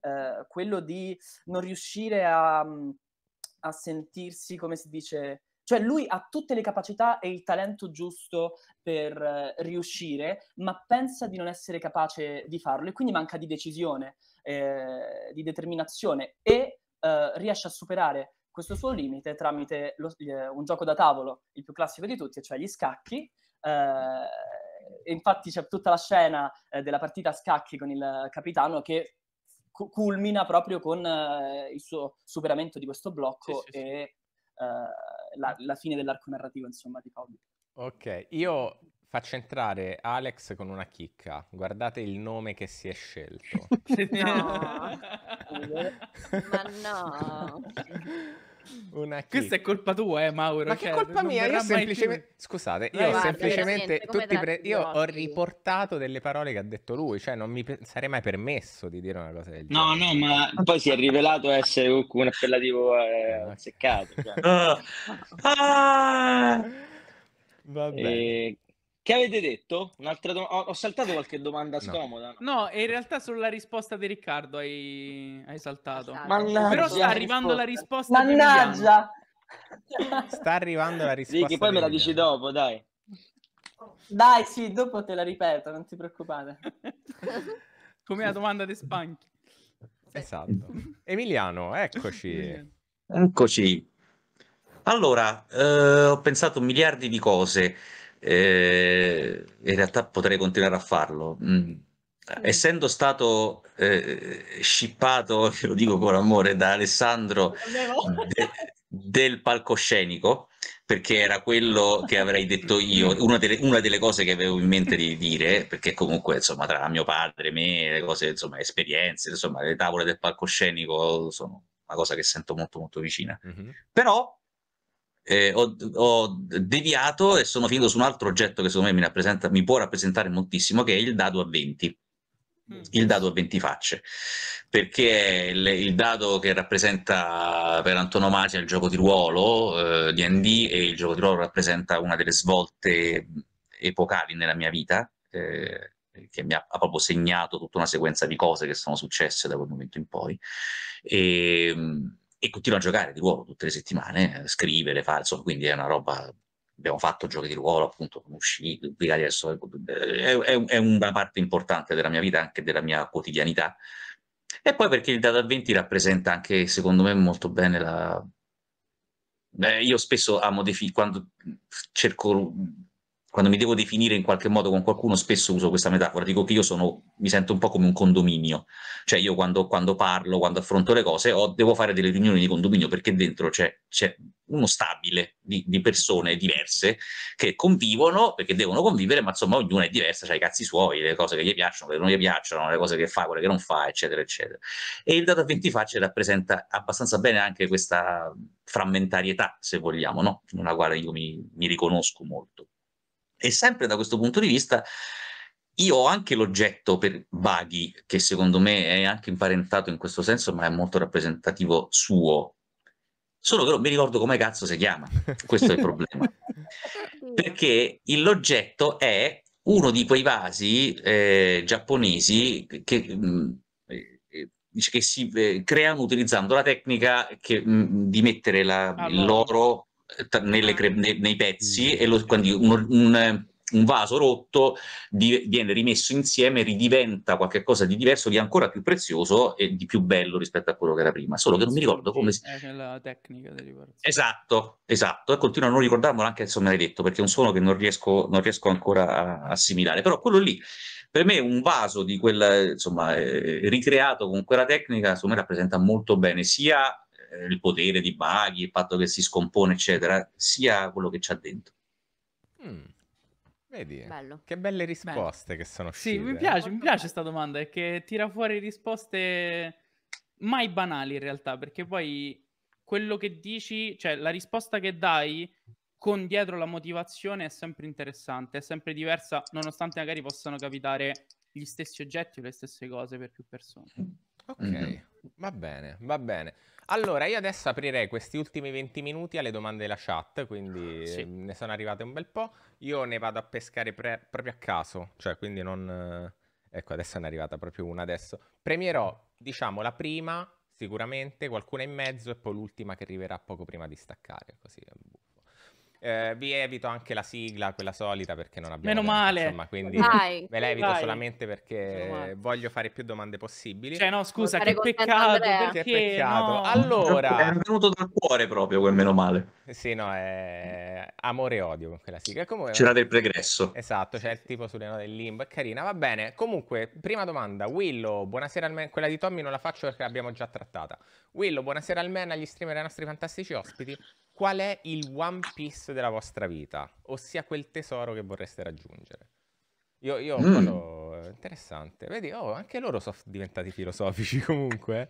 eh, quello di non riuscire a, mm, a, sentirsi, come si dice, cioè lui ha tutte le capacità e il talento giusto per eh, riuscire, ma pensa di non essere capace di farlo e quindi manca di decisione, eh, di determinazione e eh, riesce a superare questo suo limite tramite lo, eh, un gioco da tavolo, il più classico di tutti, cioè gli scacchi. Eh, infatti c'è tutta la scena eh, della partita a scacchi con il capitano che cu- culmina proprio con eh, il suo superamento di questo blocco sì, sì, e sì. Eh, la, la, fine dell'arco narrativo, insomma, di Kobe. Ok, io Faccio entrare Alex con una chicca. Guardate il nome che si è scelto. no. Ma no. Una Questa è colpa tua, eh, Mauro. Ma cioè, che colpa mia? Io semplicemente... Scusate, io guarda, semplicemente... Pre... Io ho riportato delle parole che ha detto lui, cioè non mi sarei mai permesso di dire una cosa del genere. No, no, ma poi si è rivelato essere un appellativo eh, seccato. Ah, cioè. ah! Vabbè. E che avete detto? Un'altra do- ho, ho saltato qualche domanda scomoda. No. no, in realtà sulla risposta di Riccardo hai, hai saltato. Esatto. Mannaggia, Però sta arrivando la risposta. Mannaggia! sta arrivando la risposta. Sì, che poi me la dici dopo, dai. Dai, sì, dopo te la ripeto, non ti preoccupare. Come la domanda di Spanchi. Esatto. Emiliano, eccoci. Eccoci. Allora, eh, ho pensato miliardi di cose eh, in realtà potrei continuare a farlo. Mm. mm. Essendo stato eh, shippato, lo dico con amore, da Alessandro de, del palcoscenico, perché era quello che avrei detto io, una delle, una delle, cose che avevo in mente di dire, perché comunque insomma tra mio padre, me, le cose, insomma, esperienze, insomma, le tavole del palcoscenico sono una cosa che sento molto molto vicina. Mm-hmm. Però eh, ho, ho, deviato e sono finito su un altro oggetto che secondo me mi, rappresenta, mi può rappresentare moltissimo, che è il dado a 20 mm. il dado a 20 facce, perché è il, il dado che rappresenta per antonomasia il gioco di ruolo, eh, D&D, e il gioco di ruolo rappresenta una delle svolte eh, epocali nella mia vita, eh, che mi ha, ha, proprio segnato tutta una sequenza di cose che sono successe da quel momento in poi. E, ehm, e continua a giocare di ruolo tutte le settimane, eh, scrivere, le insomma, quindi è una roba, abbiamo fatto giochi di ruolo, appunto, usciti, Brigati del eh, è, è, è, una parte importante della mia vita, anche della mia quotidianità. E poi perché il Data 20 rappresenta anche, secondo me, molto bene la... Beh, io spesso amo defi- quando cerco quando mi devo definire in qualche modo con qualcuno, spesso uso questa metafora, dico che io sono, mi sento un po' come un condominio, cioè io quando, quando parlo, quando affronto le cose, ho, devo fare delle riunioni di condominio perché dentro c'è, c'è uno stabile di, di, persone diverse che convivono perché devono convivere, ma insomma ognuna è diversa, ha i cazzi suoi, le cose che gli piacciono, quelle che non gli piacciono, le cose che fa, quelle che non fa, eccetera, eccetera. E il data 20 facce rappresenta abbastanza bene anche questa frammentarietà, se vogliamo, no? nella quale io mi, mi riconosco molto. E sempre da questo punto di vista, io ho anche l'oggetto per Baghi, che secondo me è anche imparentato in questo senso, ma è molto rappresentativo suo. Solo che non mi ricordo come cazzo si chiama, questo è il problema. Perché l'oggetto è uno di quei vasi eh, giapponesi che, mh, mm, eh, che si eh, creano utilizzando la tecnica che, mh, mm, di mettere la, ah, l'oro eh, nelle, ah. nei, nei pezzi e lo, quindi un, un, un vaso rotto di, viene rimesso insieme, ridiventa qualcosa di diverso, di ancora più prezioso e di più bello rispetto a quello che era prima. Solo che non mi ricordo come si. È la tecnica di riparazione. Esatto, esatto. E continuo a non ricordarmelo anche se me l'hai detto, perché è un suono che non riesco, non riesco ancora a assimilare. Però quello lì per me un vaso di quella, insomma, eh, ricreato con quella tecnica, insomma, rappresenta molto bene sia eh, il potere di Baghi, il fatto che si scompone, eccetera, sia quello che c'ha dentro. Mm. Vedi, Bello. che belle risposte Bello. che sono uscite. Sì, eh. mi piace, questa domanda, è che tira fuori risposte mai banali in realtà, perché poi quello che dici, cioè la risposta che dai con dietro la motivazione è sempre interessante, è sempre diversa, nonostante magari possano capitare gli stessi oggetti o le stesse cose per più persone. Ok, mm-hmm. va bene, va bene. Allora, io adesso aprirei questi ultimi 20 minuti alle domande della chat, quindi sì. Ehm, ne sono arrivate un bel po'. Io ne vado a pescare pre- proprio a caso, cioè quindi non... Eh, ecco, adesso ne è arrivata proprio una adesso. Premierò, diciamo, la prima sicuramente, qualcuna in mezzo e poi l'ultima che arriverà poco prima di staccare, così boh. Eh, vi evito anche la sigla, quella solita, perché non abbiamo... Meno male. Insomma, quindi Dai. ve la evito solamente perché voglio fare più domande possibili. Cioè, no, scusa, che peccato, perché, che peccato. No. Allora... È venuto dal cuore proprio quel meno male. Sì, no, è amore e odio con quella sigla. Comunque... C'era del pregresso. Esatto, c'è cioè il tipo sulle note del limbo, è carina. Va bene, comunque, prima domanda. Willow, buonasera al men. Quella di Tommy non la faccio perché l'abbiamo già trattata. Willow, buonasera al men, agli streamer e ai nostri fantastici ospiti qual è il One Piece della vostra vita, ossia quel tesoro che vorreste raggiungere. Io, io mm. quello... Eh, interessante. Vedi, oh, anche loro sono diventati filosofici comunque.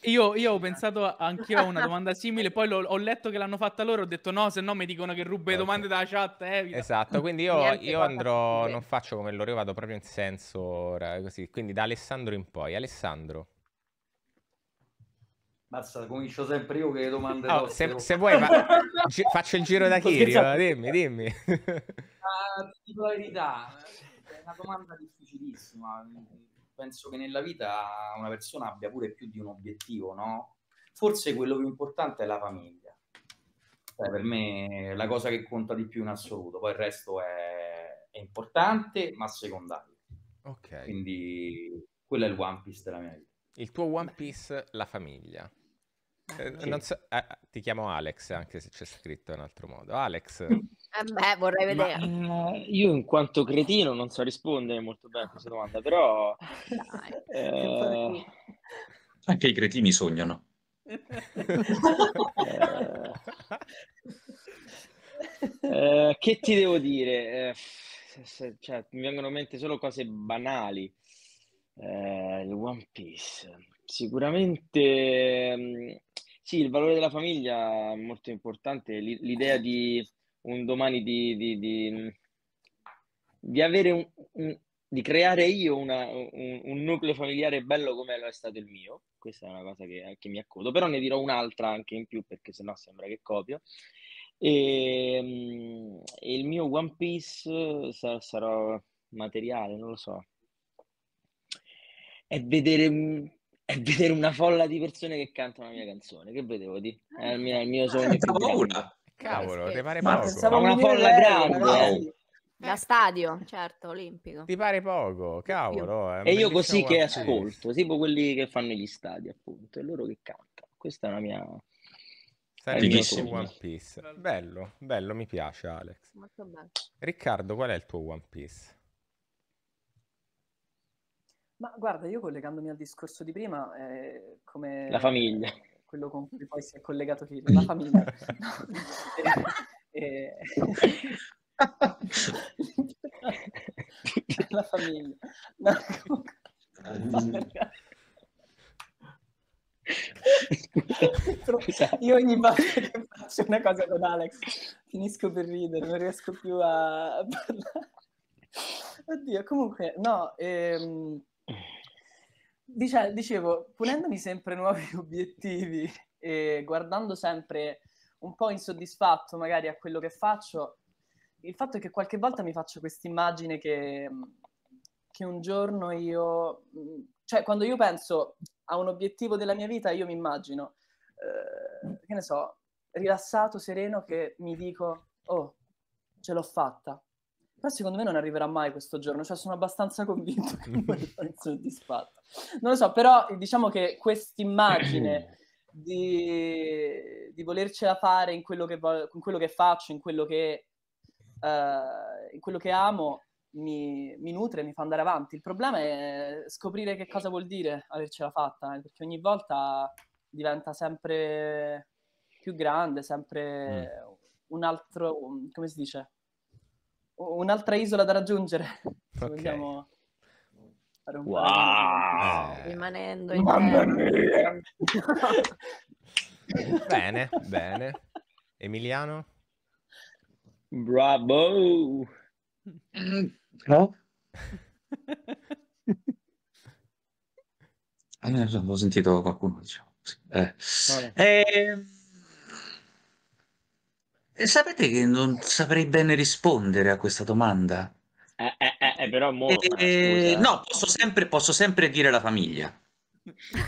Eh. Io, io, ho pensato anch'io a una domanda simile, poi lo, ho letto che l'hanno fatta loro, ho detto no, se no mi dicono che rubo le domande dalla chat. Eh, esatto, quindi io, io andrò, non faccio come loro, io vado proprio in senso così, quindi da Alessandro in poi. Alessandro. Basta, comincio sempre io che le domande. Oh, se, se, vuoi, ma... G- faccio il giro da Chiri, eh, dimmi, dimmi. Uh, la verità, eh, è una domanda difficilissima. Penso che nella vita una persona abbia pure più di un obiettivo, no? Forse quello più importante è la famiglia. Cioè, per me la cosa che conta di più in assoluto, poi il resto è, è importante, ma secondario. Ok. Quindi quello è il One Piece della mia vita. Il tuo One Piece, la famiglia. Eh, sì. so, eh, ti chiamo Alex, anche se c'è scritto in un altro modo. Alex. Eh beh, vorrei vedere. Ma, mm, io in quanto cretino non so rispondere molto bene a questa domanda, però... Dai, eh, anche i cretini sognano. Eh, eh, che ti devo dire? Cioè, mi vengono in mente solo cose banali. il One Piece. Sicuramente sì, il valore della famiglia è molto importante, l'idea di un domani di, di, di, di avere un, un, di creare io una, un, un, nucleo familiare bello come lo è stato il mio, questa è una cosa che, che mi accodo, però ne dirò un'altra anche in più perché sennò sembra che copio. E, ehm, e il mio One Piece sarà, sarà materiale, non lo so, è vedere è vedere una folla di persone che cantano la mia canzone. Che vedevo di? È il mio, il mio sogno. Paura. Cavolo, ti pare Ma poco? Ma una folla lei, grande. Eh. Wow. Da stadio, certo, olimpico. Ti pare poco, cavolo. Eh, e io così che ascolto, tipo quelli che fanno gli stadi, appunto, e loro che cantano. Questa è la mia... Bellissimo One Piece. Bello, bello, mi piace Alex. Riccardo, qual è il tuo One Piece? Ma guarda, io collegandomi al discorso di prima, eh, come... La famiglia. Quello con cui poi si è collegato Chilo, la famiglia. Eh, la famiglia. No, comunque... Io ogni volta che faccio una cosa con Alex finisco per ridere, non riesco più a parlare. Oddio, comunque, no, ehm, Dice, dicevo, ponendomi sempre nuovi obiettivi e guardando sempre un po' insoddisfatto magari a quello che faccio, il fatto è che qualche volta mi faccio questa immagine che, che un giorno io, cioè quando io penso a un obiettivo della mia vita, io mi immagino, eh, che ne so, rilassato, sereno, che mi dico, oh, ce l'ho fatta, però secondo me non arriverà mai questo giorno, cioè sono abbastanza convinto che non sono soddisfatto. Non lo so, però diciamo che quest'immagine di, di volercela fare in quello, che, in quello che faccio, in quello che, uh, in quello che amo, mi, mi, nutre, mi fa andare avanti. Il problema è scoprire che cosa vuol dire avercela fatta, eh, perché ogni volta diventa sempre più grande, sempre mm. un altro, un, come si dice? un'altra isola da raggiungere. Okay. Vogliamo fare un wow. po' di... Eh. rimanendo in Mamma mia. bene, bene. Emiliano? Bravo! No? allora, non ho sentito qualcuno, diciamo. Eh. Vale. Eh sapete che non saprei bene rispondere a questa domanda? Eh, eh, eh, eh però mo, eh, no, posso sempre, posso sempre dire la famiglia.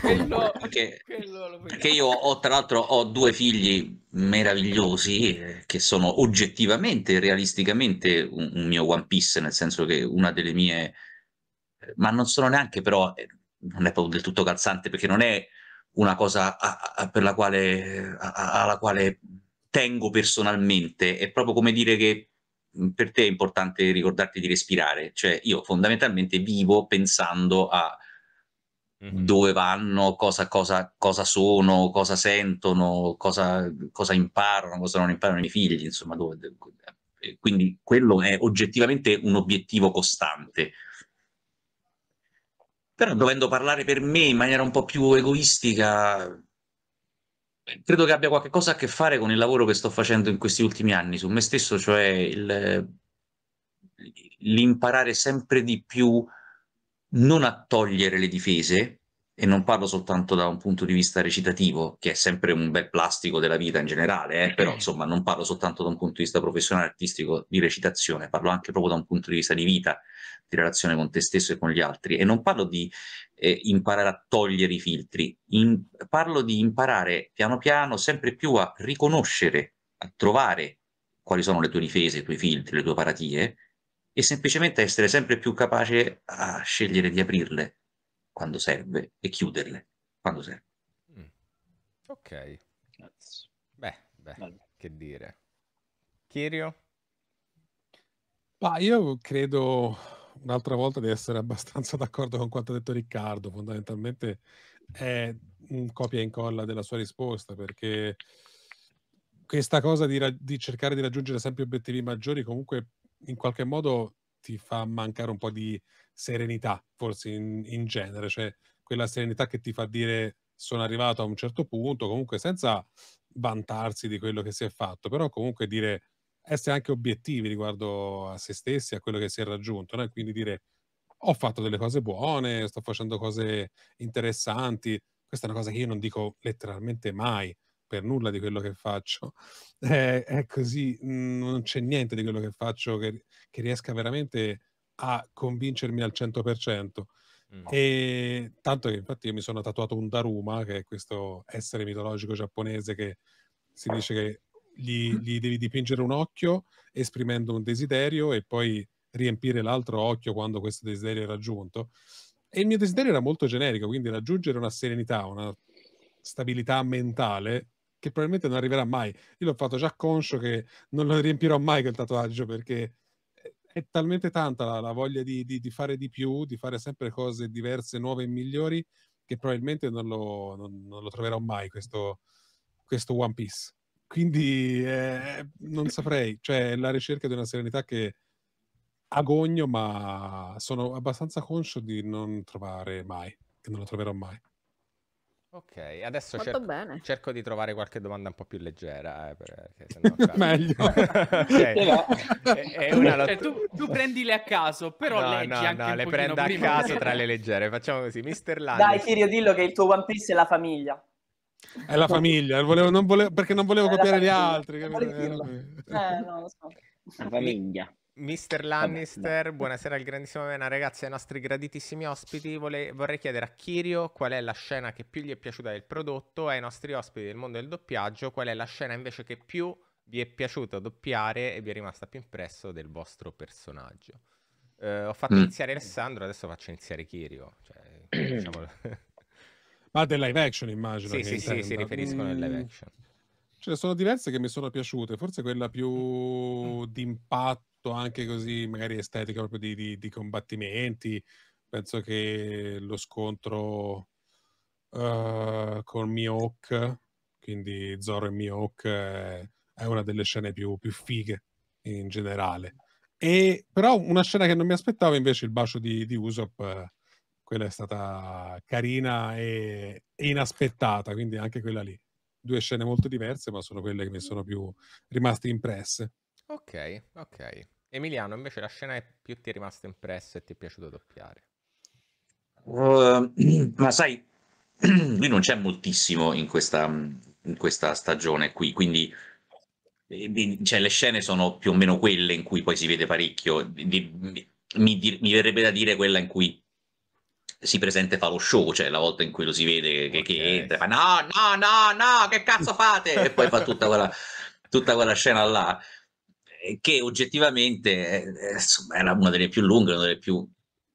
Quello, perché, quello perché, io ho tra l'altro ho due figli meravigliosi eh, che sono oggettivamente e realisticamente un, un, mio One Piece, nel senso che una delle mie, eh, ma non sono neanche però, non è proprio del tutto calzante perché non è una cosa a, a, per la quale, a, alla quale tengo personalmente è proprio come dire che per te è importante ricordarti di respirare, cioè io fondamentalmente vivo pensando a dove vanno, cosa, cosa, cosa, sono, cosa sentono, cosa, cosa, imparano, cosa non imparano i miei figli, insomma, dove, eh, quindi quello è oggettivamente un obiettivo costante. Però dovendo parlare per me in maniera un po' più egoistica, credo che abbia qualcosa a che fare con il lavoro che sto facendo in questi ultimi anni su me stesso, cioè il, l'imparare sempre di più non a togliere le difese, e non parlo soltanto da un punto di vista recitativo, che è sempre un bel plastico della vita in generale, eh, però eh. insomma non parlo soltanto da un punto di vista professionale artistico di recitazione, parlo anche proprio da un punto di vista di vita, di relazione con te stesso e con gli altri, e non parlo di eh, imparare a togliere i filtri, In, parlo di imparare piano piano sempre più a riconoscere, a trovare quali sono le tue difese, i tuoi filtri, le tue paratie e semplicemente essere sempre più capace a scegliere di aprirle quando serve e chiuderle quando serve. Mm. Ok. Beh, beh che dire. Kirio? Ma io credo un'altra volta di essere abbastanza d'accordo con quanto ha detto Riccardo, fondamentalmente è un copia e incolla della sua risposta, perché questa cosa di, di, cercare di raggiungere sempre obiettivi maggiori comunque in qualche modo ti fa mancare un po' di serenità, forse in, in genere, cioè quella serenità che ti fa dire sono arrivato a un certo punto, comunque senza vantarsi di quello che si è fatto, però comunque dire essere anche obiettivi riguardo a se stessi, a quello che si è raggiunto, no? e quindi dire ho fatto delle cose buone, sto facendo cose interessanti, questa è una cosa che io non dico letteralmente mai per nulla di quello che faccio, eh, è così, mm, non c'è niente di quello che faccio che, che riesca veramente a convincermi al 100%. Mm. E tanto che infatti io mi sono tatuato un Daruma, che è questo essere mitologico giapponese che si dice che gli, gli, devi dipingere un occhio esprimendo un desiderio e poi riempire l'altro occhio quando questo desiderio è raggiunto. E il mio desiderio era molto generico, quindi raggiungere una serenità, una stabilità mentale che probabilmente non arriverà mai. Io l'ho fatto già conscio che non lo riempirò mai quel tatuaggio perché è talmente tanta la, la voglia di, di, di, fare di più, di fare sempre cose diverse, nuove e migliori, che probabilmente non lo, non, non lo troverò mai questo, questo One Piece. Quindi eh, non saprei, cioè la ricerca di una serenità che agogno, ma sono abbastanza conscio di non trovare mai, che non la troverò mai. Ok, adesso cerco, cerco, di trovare qualche domanda un po' più leggera. Eh, perché sennò, Meglio. Okay. No. È, è cioè, lot... cioè, tu, tu, prendile a caso, però no, leggi no, anche no, le prendo a caso tra le leggere. Facciamo così, Mister Landis. Dai, Sirio, dillo che il tuo One Piece è la famiglia. È la famiglia, volevo, non volevo, perché non volevo copiare gli altri. Eh, no, so. La famiglia. Mister Lannister, buonasera al grandissimo Vena, ragazzi, ai nostri graditissimi ospiti. Vole... vorrei chiedere a Kirio qual è la scena che più gli è piaciuta del prodotto, ai nostri ospiti del mondo del doppiaggio, qual è la scena invece che più vi è piaciuta doppiare e vi è rimasta più impresso del vostro personaggio. Eh, ho fatto mm. iniziare Alessandro, adesso faccio iniziare Kirio. Cioè, diciamo... Ah, del live action immagino. Sì, sì, intenda. sì, si riferiscono al live action. Ce ne sono diverse che mi sono piaciute, forse quella più d'impatto, anche così, magari estetica proprio di, di, di combattimenti. Penso che lo scontro uh, con Mihawk, quindi Zoro e Mihawk, è una delle scene più, più fighe in generale. E, però una scena che non mi aspettavo invece il bacio di, di Usopp eh, quella è stata carina e inaspettata, quindi anche quella lì. Due scene molto diverse, ma sono quelle che mi sono più rimaste impresse. Ok, ok. Emiliano, invece la scena è più ti è rimasta impressa e ti è piaciuto doppiare? Uh, ma sai, lui non c'è moltissimo in questa, in questa stagione qui, quindi eh, cioè, le scene sono più o meno quelle in cui poi si vede parecchio. Mi, mi, mi verrebbe da dire quella in cui si presenta e fa lo show, cioè la volta in cui lo si vede che, okay. che entra, fa no, no, no, no, che cazzo fate? e poi fa tutta quella, tutta quella scena là, che oggettivamente è, eh, è una delle più lunghe, una delle più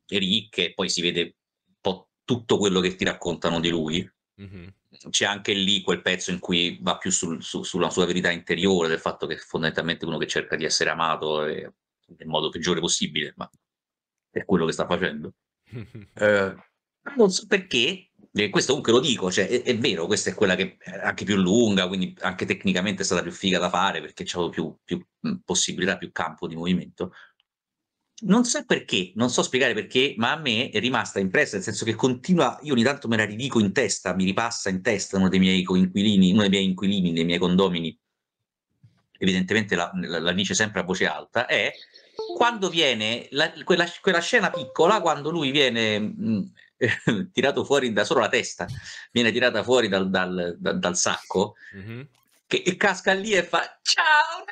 ricche, poi si vede un po' tutto quello che ti raccontano di lui. Mm-hmm. C'è anche lì quel pezzo in cui va più sul, su, sulla sua verità interiore, del fatto che fondamentalmente uno che cerca di essere amato è, nel modo peggiore possibile, ma è quello che sta facendo. Eh, non so perché, eh, questo comunque lo dico, cioè, è, è, vero, questa è quella che è anche più lunga, quindi anche tecnicamente è stata più figa da fare perché c'avevo più, più possibilità, più campo di movimento. Non so perché, non so spiegare perché, ma a me è rimasta impressa, nel senso che continua, io ogni tanto me la ridico in testa, mi ripassa in testa uno dei miei coinquilini, uno dei miei inquilini, dei miei condomini, evidentemente la, la, la dice sempre a voce alta, è quando viene la, quella, quella, scena piccola, quando lui viene mh, mm, eh, tirato fuori da solo la testa, viene tirata fuori dal, dal, dal, dal sacco, mm-hmm. che, casca lì e fa ciao.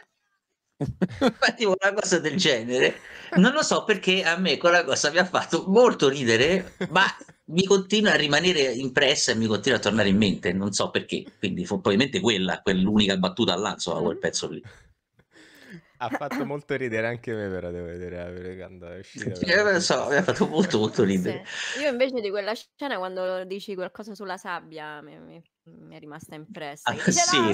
Infatti, una cosa del genere non lo so perché a me quella cosa mi ha fatto molto ridere, ma mi continua a rimanere impressa e mi continua a tornare in mente. Non so perché, quindi, probabilmente quella, quell'unica battuta all'anzo insomma, quel mm-hmm. pezzo lì ha fatto molto ridere anche me, però devo vedere quando è uscita. io lo so, mi ha fatto molto molto ridere. Sì. Io invece di quella scena quando dici qualcosa sulla sabbia mi, mi, mi è rimasta impressa. Ah, dice, sì, no, ah,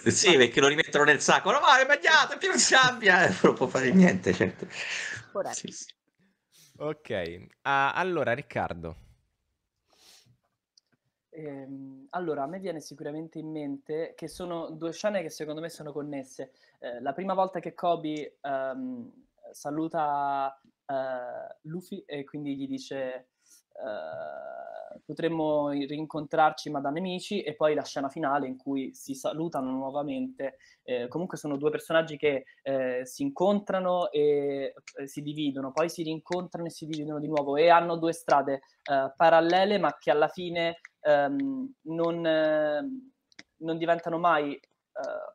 che... sì, perché lo rimettono nel sacco, no, ma è bagnato, è pieno di sabbia, non può fare niente, certo. Sì, sì. Ok, uh, allora Riccardo. Ehm, allora, a me viene sicuramente in mente che sono due scene che secondo me sono connesse. Eh, la prima volta che Kobe ehm, saluta eh, Luffy e quindi gli dice eh, potremmo rincontrarci ma da nemici e poi la scena finale in cui si salutano nuovamente. Eh, comunque sono due personaggi che eh, si incontrano e eh, si dividono, poi si rincontrano e si dividono di nuovo e hanno due strade eh, parallele ma che alla fine ehm, non, ehm, non, diventano mai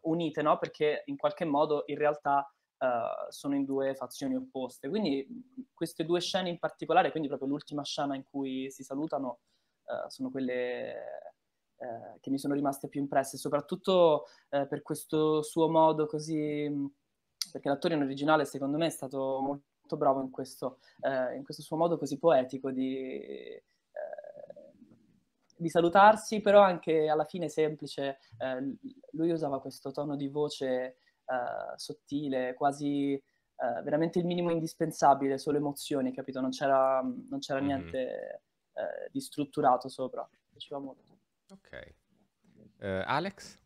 unite, no? perché in qualche modo in realtà uh, sono in due fazioni opposte. Quindi queste due scene in particolare, quindi proprio l'ultima scena in cui si salutano, uh, sono quelle uh, che mi sono rimaste più impresse, soprattutto per questo suo modo così, mm, perché l'attore in originale secondo me è stato molto bravo in questo, in questo suo modo così poetico di di salutarsi, però anche alla fine semplice. Eh, lui usava questo tono di voce eh, sottile, quasi eh, veramente il minimo indispensabile, solo emozioni, capito? Non c'era, non c'era mm-hmm. niente eh, di strutturato sopra, piaceva molto. Ok. Uh, Alex?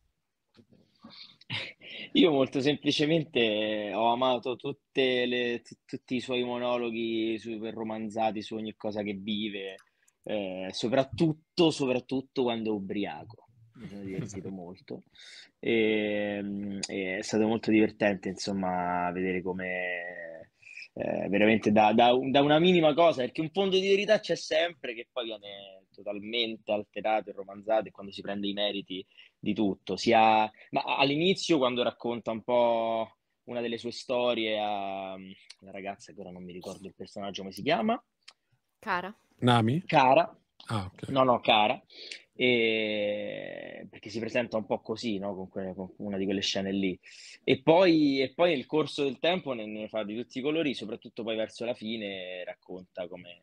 Io molto semplicemente ho amato le, t- tutti i suoi monologhi super romanzati su ogni cosa che vive, eh, soprattutto, soprattutto quando è ubriaco mi sono divertito molto. E, ehm, e è stato molto divertente, insomma, vedere come eh, veramente da, da, da, una minima cosa, perché un fondo di verità c'è sempre che poi viene totalmente alterato e romanzato e quando si prende i meriti di tutto, sia ma all'inizio quando racconta un po' una delle sue storie a una ragazza che ora non mi ricordo il personaggio come si chiama. Cara. Nami? Cara. Ah, okay. No, no, cara. E... perché si presenta un po' così, no? con, que- con, una di quelle scene lì. E poi, e poi nel corso del tempo ne, ne, fa di tutti i colori, soprattutto poi verso la fine racconta come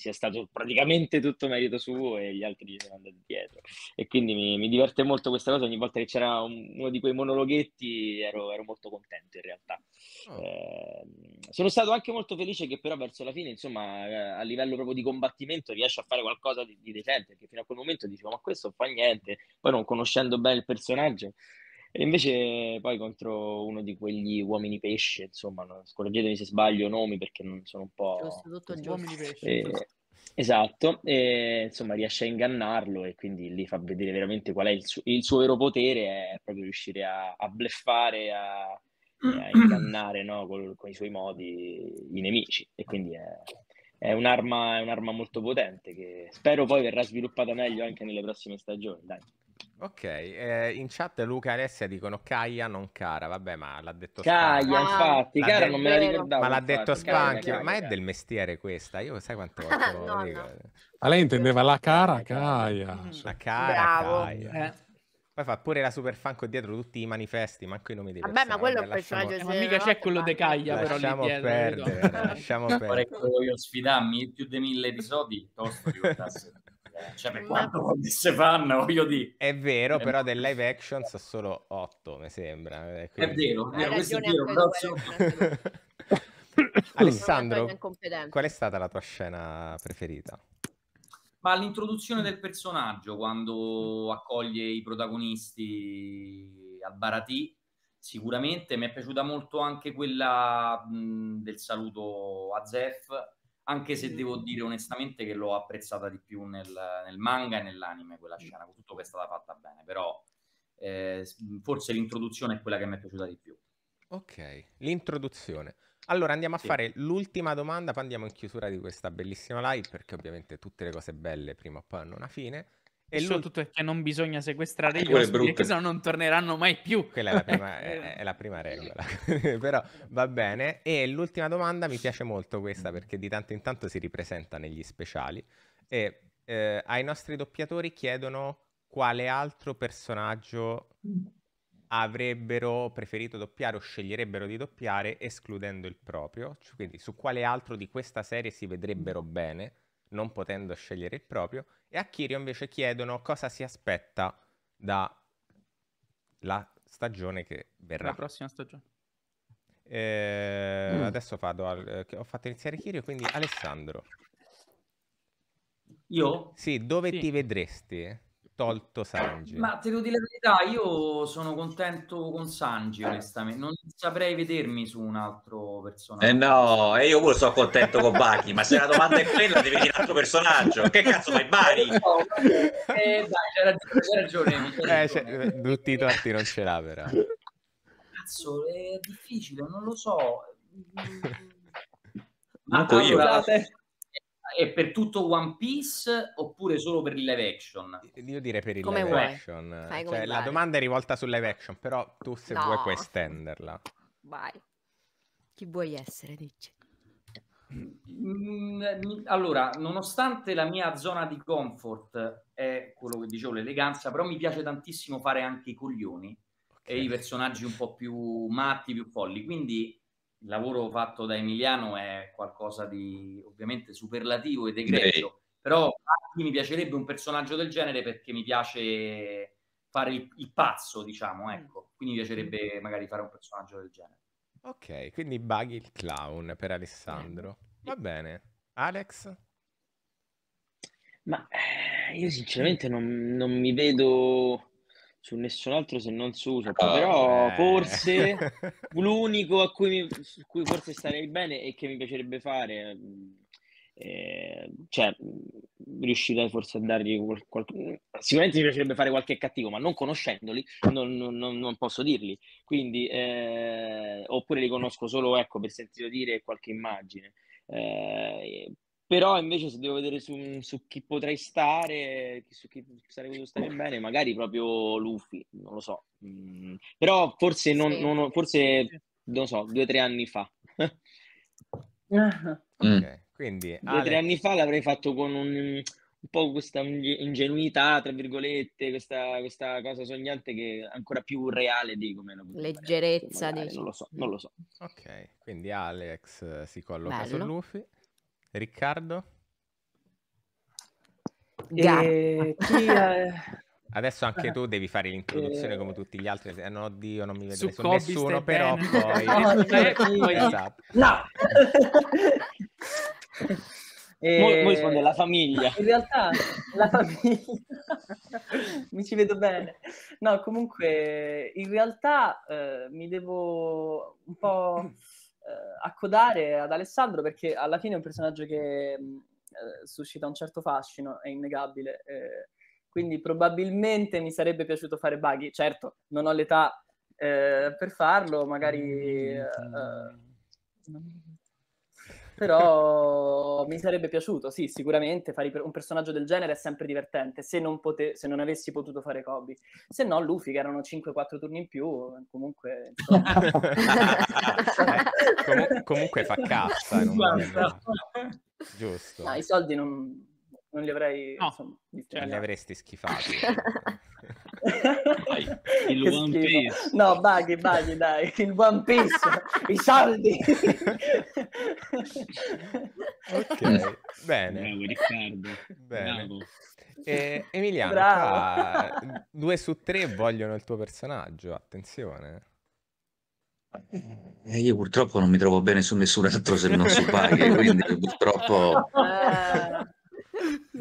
sia stato praticamente tutto merito suo e gli altri gli sono andati dietro. E quindi mi, mi diverte molto questa cosa, ogni volta che c'era un, uno di quei monologhetti ero, ero molto contento in realtà. Oh. Eh, sono stato anche molto felice che però verso la fine, insomma, eh, a livello proprio di combattimento riesce a fare qualcosa di, di decente, perché fino a quel momento dicevo ma questo fa niente, poi non conoscendo bene il personaggio e invece poi contro uno di quegli uomini pesce, insomma, no, scorreggetemi se sbaglio nomi perché non sono un po'... Giusto, tutto giusto. Uomini pesce. Eh, esatto, e, insomma riesce a ingannarlo e quindi lì fa vedere veramente qual è il, su- il suo vero potere, è proprio riuscire a, a bleffare, a, a ingannare no, con, con, i suoi modi i nemici e quindi è, è, un'arma, è un'arma molto potente che spero poi verrà sviluppata meglio anche nelle prossime stagioni. Dai. Ok, eh, in chat Luca e Alessia dicono Caia, non Cara, vabbè, ma l'ha detto Caia, Spanchi. infatti, ah, Cara non me la ricordavo. Ma l'ha detto Spanchi, ma è del mestiere questa, io sai quanto no, no. Ma lei intendeva la Cara Caia. Mm-hmm. Cioè. La Cara Bravo. Caia. Eh. Poi fa pure la superfan con dietro tutti i manifesti, manco i nomi dei Vabbè, ma quello è un personaggio lasciamo... eh, mica c'è quello di Caglia, però lasciamo dietro, perdere, lasciamo perdere. Vorrei che voglio sfidarmi più di mille episodi, tosto ricordassero. Cioè, per quanto potesse fanno, voglio dire. È vero, eh, però del live action sono solo 8, mi sembra. Eh, quindi... È vero, è eh, questo è vero, però... Alessandro, qual è stata la tua scena preferita? Ma l'introduzione del personaggio quando accoglie i protagonisti al Baratì, sicuramente mi è piaciuta molto anche quella mh, del saluto a Zef anche se devo dire onestamente che l'ho apprezzata di più nel, nel manga e nell'anime quella scena, con tutto che è stata fatta bene, però eh, forse l'introduzione è quella che mi è piaciuta di più. Ok, l'introduzione. Allora andiamo a sì. fare l'ultima domanda, poi andiamo in chiusura di questa bellissima live, perché ovviamente tutte le cose belle prima o poi hanno una fine. E soprattutto perché non bisogna sequestrare ah, gli ospiti, perché sennò non torneranno mai più. Quella è la prima, è la prima regola. Però va bene. E l'ultima domanda mi piace molto questa, mm. perché di tanto in tanto si ripresenta negli speciali. E eh, ai nostri doppiatori chiedono quale altro personaggio avrebbero preferito doppiare o sceglierebbero di doppiare escludendo il proprio, cioè, quindi su quale altro di questa serie si vedrebbero bene non potendo scegliere il proprio, e a Kirio invece chiedono cosa si aspetta dalla stagione che verrà. La prossima stagione. Eh, mm. Adesso vado al, eh, ho fatto iniziare Kirio, quindi Alessandro. Io? Sì, dove sì. ti vedresti? tolto Sanji? Ma te lo dico la verità, io sono contento con Sanji, onestamente. Non saprei vedermi su un altro personaggio. Eh no, e io pure sono contento con Baki, ma se la domanda è quella, devi dire altro personaggio. Che cazzo fai, Bari? No, eh, dai, eh, c'è ragione. ragione eh, cioè, tutti i torti non ce l'ha, però. Cazzo, è difficile, non lo so. Ma Manco allora, io è per tutto One Piece oppure solo per il live action? Io direi per il come live vuoi. action. cioè, la domanda è rivolta sul live action, però tu se no. vuoi puoi estenderla. Vai. Chi vuoi essere, dici? Mm, allora, nonostante la mia zona di comfort è quello che dicevo, l'eleganza, però mi piace tantissimo fare anche i coglioni okay. e i personaggi un po' più matti, più folli. Quindi il lavoro fatto da Emiliano è qualcosa di ovviamente superlativo ed egregio, però mi piacerebbe un personaggio del genere perché mi piace fare il, il pazzo, diciamo, mm. ecco. Quindi mi piacerebbe magari fare un personaggio del genere. Ok, quindi Buggy il clown per Alessandro. Va bene. Alex? Ma eh, io sinceramente non, non mi vedo su nessun altro se non su Usopp, oh, però eh. forse l'unico a cui, mi, su cui forse starei bene e che mi piacerebbe fare, mm, eh, cioè mm, riuscirei forse a dargli qualcosa. sicuramente mi piacerebbe fare qualche cattivo, ma non conoscendoli non, non, non posso dirli, quindi eh, oppure li conosco solo ecco, per sentire dire qualche immagine. Eh, però invece se devo vedere su, su chi potrei stare, su chi sarei potuto stare bene, magari proprio Luffy, non lo so. Mm, però forse, non, sì. non, forse, non so, due o tre anni fa. Mm. ok, quindi... Due o tre anni fa l'avrei fatto con un, un po' questa ingenuità, tra virgolette, questa, questa, cosa sognante che è ancora più reale di come la Leggerezza, magari, non lo so, non lo so. Ok, quindi Alex si colloca Bello. su Luffy. Riccardo? Eh, chi, eh... Adesso anche eh, tu devi fare l'introduzione eh, come tutti gli altri. Eh, no, Dio, non mi vedo su nessuno, però poi... no, eh, esatto. no. E... Voi sono della famiglia. In realtà la famiglia, mi ci vedo bene. No, comunque in realtà eh, mi devo un po' Eh, accodare ad Alessandro perché alla fine è un personaggio che mm, eh, suscita un certo fascino, è innegabile. Eh, quindi probabilmente mi sarebbe piaciuto fare Buggy. Certo, non ho l'età per farlo, magari... Mm però mi sarebbe piaciuto, sì, sicuramente fare un personaggio del genere è sempre divertente, se non, pote- se non avessi potuto fare Kobe. Se no, Luffy, che erano 5-4 turni in più, comunque... Com- comunque fa cazzo, Esatto. Giusto. No, i soldi non, non li avrei... No, insomma, cioè, li avresti schifati. Dai, il che One schifo. Piece. No, baghi, baghi, dai, il One Piece, i saldi. ok, bene. Bravo Riccardo, bene. Bravo. Eh, Emiliano, qua, due su tre vogliono il tuo personaggio, attenzione. E eh, io purtroppo non mi trovo bene su nessun altro se non su Baghi, quindi purtroppo... Eh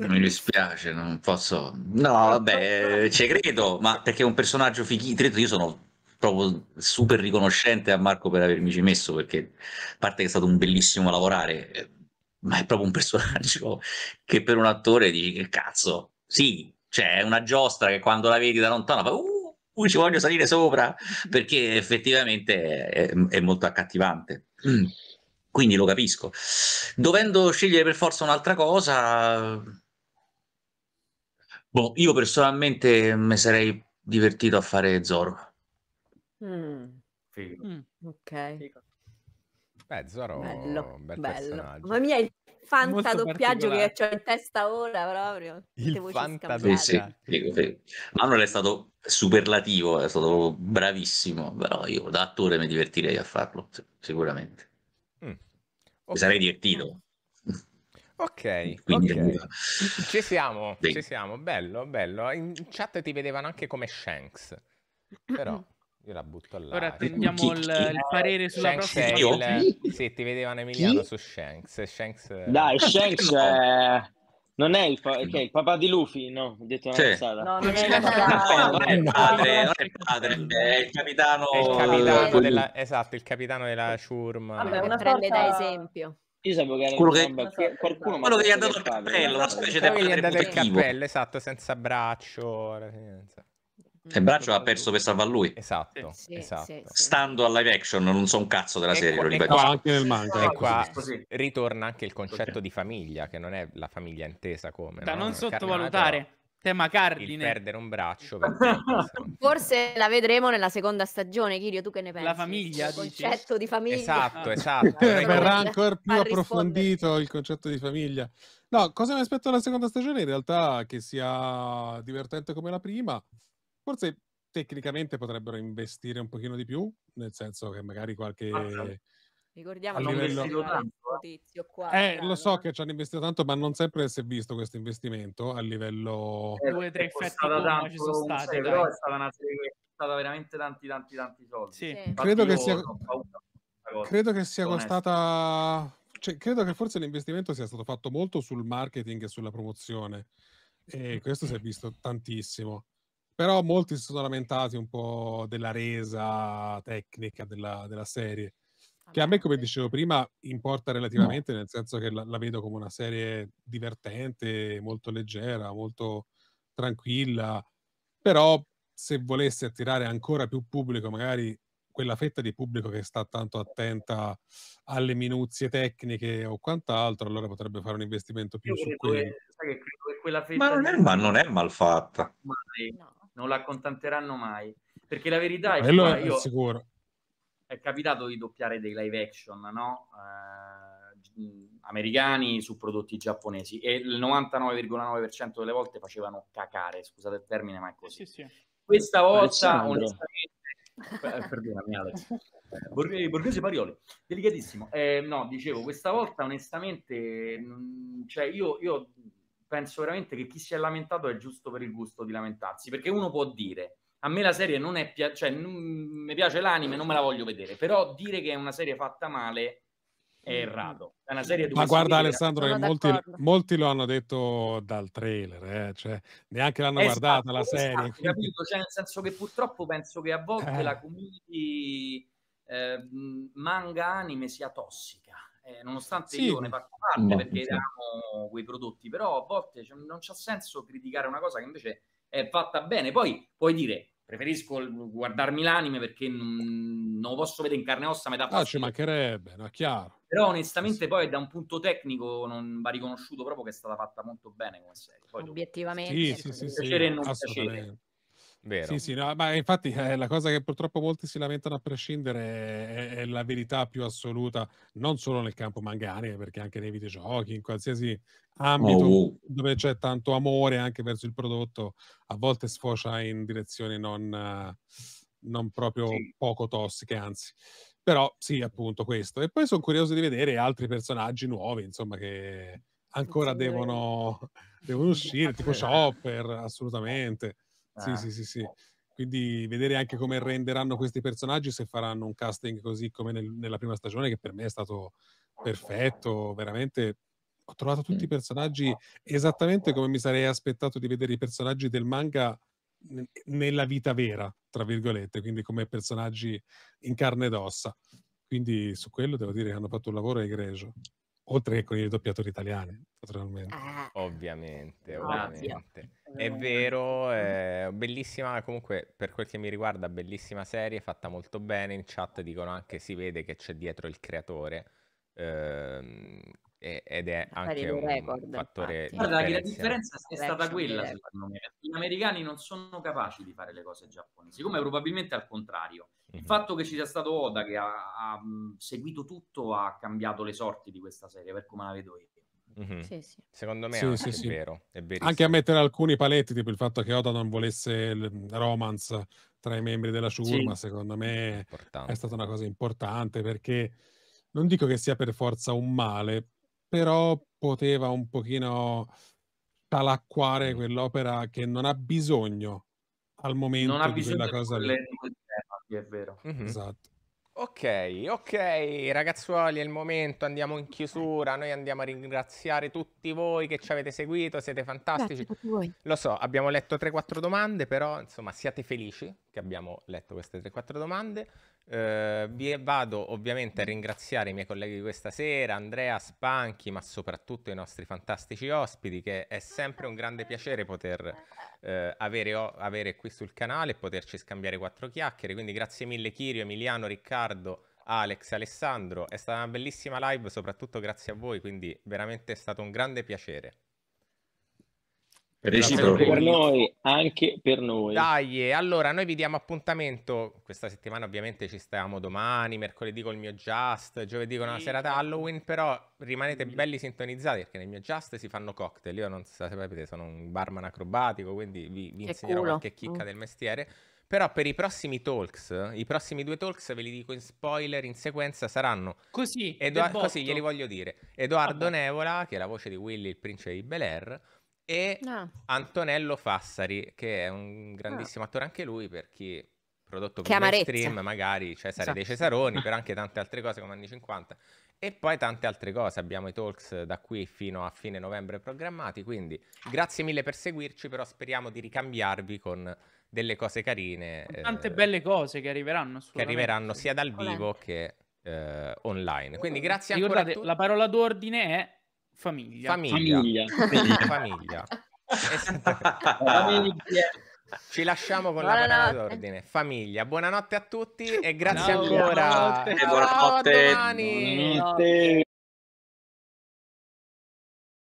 mi dispiace, non posso. No, vabbè, ci credo, ma perché è un personaggio fighissimo. Io sono proprio super riconoscente a Marco per avermi ci messo, perché a parte che è stato un bellissimo lavorare, eh, ma è proprio un personaggio che per un attore dici che cazzo, sì, cioè è una giostra che quando la vedi da lontano fa uh, uh ci voglio salire sopra, perché effettivamente è, è molto accattivante. Mm quindi lo capisco. Dovendo scegliere per forza un'altra cosa, Boh, io personalmente mi sarei divertito a fare Zoro. Mm. Figo. Mm. Ok. Figo. Beh, Zoro è un bel bello. personaggio. Mamma mia, il fantadoppiaggio che ho in testa ora proprio. Il fantadoppiaggio. Sì, Manuel è stato superlativo, è stato bravissimo, però io da attore mi divertirei a farlo, sicuramente. Mm. Okay. Mi sarei divertito. Ok, Quindi okay. ci siamo, Beh. ci siamo, bello, bello. In chat ti vedevano anche come Shanks, però io la butto là. Ora attendiamo il, il, parere sulla Shanks prossima. Il... Sì, ti vedevano Emiliano chi? su Shanks. Shanks... Dai, Shanks è... Non è il, fa... okay, il, papà di Luffy, no? Ho detto una sì. cazzata. No, non è il padre, non è il padre, è il capitano... È il capitano della... Esatto, il capitano della ciurma. Vabbè, una prende da esempio. Io sapevo che era quello che, qualcuno quello che gli ha dato il cappello, una specie di gli il cappello, esatto, senza braccio. Senza... E Braccio l'ha perso per salvare lui. Esatto, sì, esatto. Sì, sì. Stando al live action non so un cazzo della serie, qua, lo Qua, anche nel manga. E eh, qua ritorna anche il concetto okay. di famiglia, che non è la famiglia intesa come... Da no? non sottovalutare. Tema cardine. Il perdere un braccio. Forse la vedremo nella seconda stagione, Kirio, tu che ne pensi? La famiglia, Il dici? concetto di famiglia. Esatto, esatto. Eh, verrà ancora più approfondito il concetto di famiglia. No, cosa mi aspetto della seconda stagione? In realtà che sia divertente come la prima. Forse tecnicamente potrebbero investire un pochino di più, nel senso che magari qualche... Ah, Ricordiamo che hanno investito tanto, eh. tizio qua. Eh, lo so che ci hanno investito tanto, ma non sempre si è visto questo investimento a livello... Eh, Due, tre effetti tanto, ci sono stati. Sei, però è stata una serie che è stata veramente tanti, tanti, tanti soldi. Sì. Sì. Credo, che sia... credo che sia costata... Cioè, credo che forse l'investimento sia stato fatto molto sul marketing e sulla promozione e questo si è visto tantissimo però molti si sono lamentati un po' della resa tecnica della, della serie che a me, come dicevo prima, importa relativamente, no. nel senso che la, la, vedo come una serie divertente, molto leggera, molto tranquilla, però se volesse attirare ancora più pubblico, magari quella fetta di pubblico che sta tanto attenta alle minuzie tecniche o quant'altro, allora potrebbe fare un investimento più su quello. Ma non è, ma non è malfatta. Mai. No. Non la accontenteranno mai. Perché la verità è che... Quello è io... sicuro è capitato di doppiare dei live action, no? eh, americani su prodotti giapponesi e il 99,9% delle volte facevano cacare, scusate il termine, ma è così. Sì, sì. Questa volta, onestamente, perdonami Alex, Borghese Parioli, delicatissimo. Eh, no, dicevo, questa volta onestamente, cioè io, io penso veramente che chi si è lamentato è giusto per il gusto di lamentarsi, perché uno può dire a me la serie non è piaciuta, cioè non, mi piace l'anime, non me la voglio vedere, però dire che è una serie fatta male è mm-hmm. errato. È una serie dove Ma guarda Alessandro, che molti, molti, lo hanno detto dal trailer, eh? cioè, neanche l'hanno esatto, guardata la serie. Esatto, capito? Cioè, nel senso che purtroppo penso che a volte eh. la community eh, manga anime sia tossica. Eh, nonostante sì. io ne faccio parte no, perché sì. amo quei prodotti, però a volte cioè, non c'è senso criticare una cosa che invece è fatta bene. Poi puoi dire preferisco guardarmi l'anime perché non, non, lo posso vedere in carne e ossa, ma da No, ci mancherebbe, no, chiaro. Però onestamente sì. poi da un punto tecnico non va riconosciuto proprio che è stata fatta molto bene come serie. Poi, Obiettivamente. Sì, sì, certo, sì, sì, piacere e non piacere. Vero. Sì, sì, no, ma infatti eh, la cosa che purtroppo molti si lamentano a prescindere è, è, la verità più assoluta, non solo nel campo mangane, perché anche nei videogiochi, in qualsiasi ambito oh, oh. dove c'è tanto amore anche verso il prodotto, a volte sfocia in direzioni non, non proprio sì. poco tossiche, anzi. Però sì, appunto questo. E poi sono curioso di vedere altri personaggi nuovi, insomma, che ancora devono, devono uscire, tipo eh. Chopper, assolutamente. Sì, eh. sì, sì, sì. Quindi vedere anche come renderanno questi personaggi, se faranno un casting così come nel, nella prima stagione, che per me è stato perfetto, veramente ho trovato tutti i mm. personaggi esattamente come mi sarei aspettato di vedere i personaggi del manga nella vita vera, tra virgolette, quindi come personaggi in carne ed ossa. Quindi su quello devo dire che hanno fatto un lavoro egregio oltre che con i doppiatori italiani, naturalmente. Eh. ovviamente, ovviamente. È vero, è eh, bellissima, comunque per quel che mi riguarda, bellissima serie, fatta molto bene, in chat dicono anche si vede che c'è dietro il creatore. Ehm, ed è anche un record, fattore Guarda che la differenza è stata quella, secondo me. Gli americani non sono capaci di fare le cose giapponesi, come probabilmente al contrario. Il fatto che ci sia stato Oda che ha, ha, seguito tutto ha cambiato le sorti di questa serie, per come la vedo io. Mm-hmm. Sì, sì. Secondo me sì, è, sì, vero, è Anche a mettere alcuni paletti, tipo il fatto che Oda non volesse il romance tra i membri della Shurma, secondo me importante. è stata una cosa importante perché non dico che sia per forza un male, però poteva un pochino talacquare quell'opera che non ha bisogno al momento non ha bisogno di quella cosa quelle, lì. Sì, è vero. Mm-hmm. Esatto. Ok, ok, ragazzuoli, è il momento, andiamo in chiusura. Noi andiamo a ringraziare tutti voi che ci avete seguito, siete fantastici. Lo so, abbiamo letto 3-4 domande, però insomma, siate felici che abbiamo letto queste 3-4 domande. Eh, vi vado ovviamente a ringraziare i miei colleghi di questa sera, Andrea, Spanchi, ma soprattutto i nostri fantastici ospiti, che è sempre un grande piacere poter eh, avere, o, avere, qui sul canale e poterci scambiare quattro chiacchiere. Quindi grazie mille Chirio, Emiliano, Riccardo, Alex, Alessandro. È stata una bellissima live, soprattutto grazie a voi, quindi veramente è stato un grande piacere. Per, per noi, anche per noi. Dai, allora noi vi diamo appuntamento. Questa settimana ovviamente ci stiamo domani, mercoledì col mio Just, giovedì con una serata Halloween, però rimanete mm. belli sintonizzati perché nel mio Just si fanno cocktail. Io non so se sapete, sono un barman acrobatico, quindi vi, vi insegnerò culo. qualche chicca mm. del mestiere. Però per i prossimi talks, i prossimi due talks ve li dico in spoiler, in sequenza, saranno... Così, Edu- così glieli voglio dire. Edoardo Nevola, che è la voce di Willy, il principe di Bel Air, e no. Ah. Antonello Fassari, che è un grandissimo no. Ah. attore anche lui, per chi prodotto che per stream, magari Cesare cioè esatto. dei Cesaroni, però anche tante altre cose come anni 50. E poi tante altre cose, abbiamo i talks da qui fino a fine novembre programmati, quindi grazie mille per seguirci, però speriamo di ricambiarvi con delle cose carine. Con eh, tante eh, belle cose che arriveranno. Che arriveranno sia dal vivo che eh, online. Quindi grazie ancora Ricordate, a tutti. La parola d'ordine è Famiglia. Famiglia. Famiglia. Famiglia. Esatto. Ci lasciamo con buonanotte. la parola d'ordine. Famiglia, buonanotte a tutti e grazie no, ancora. Buonanotte. Ciao, buonanotte.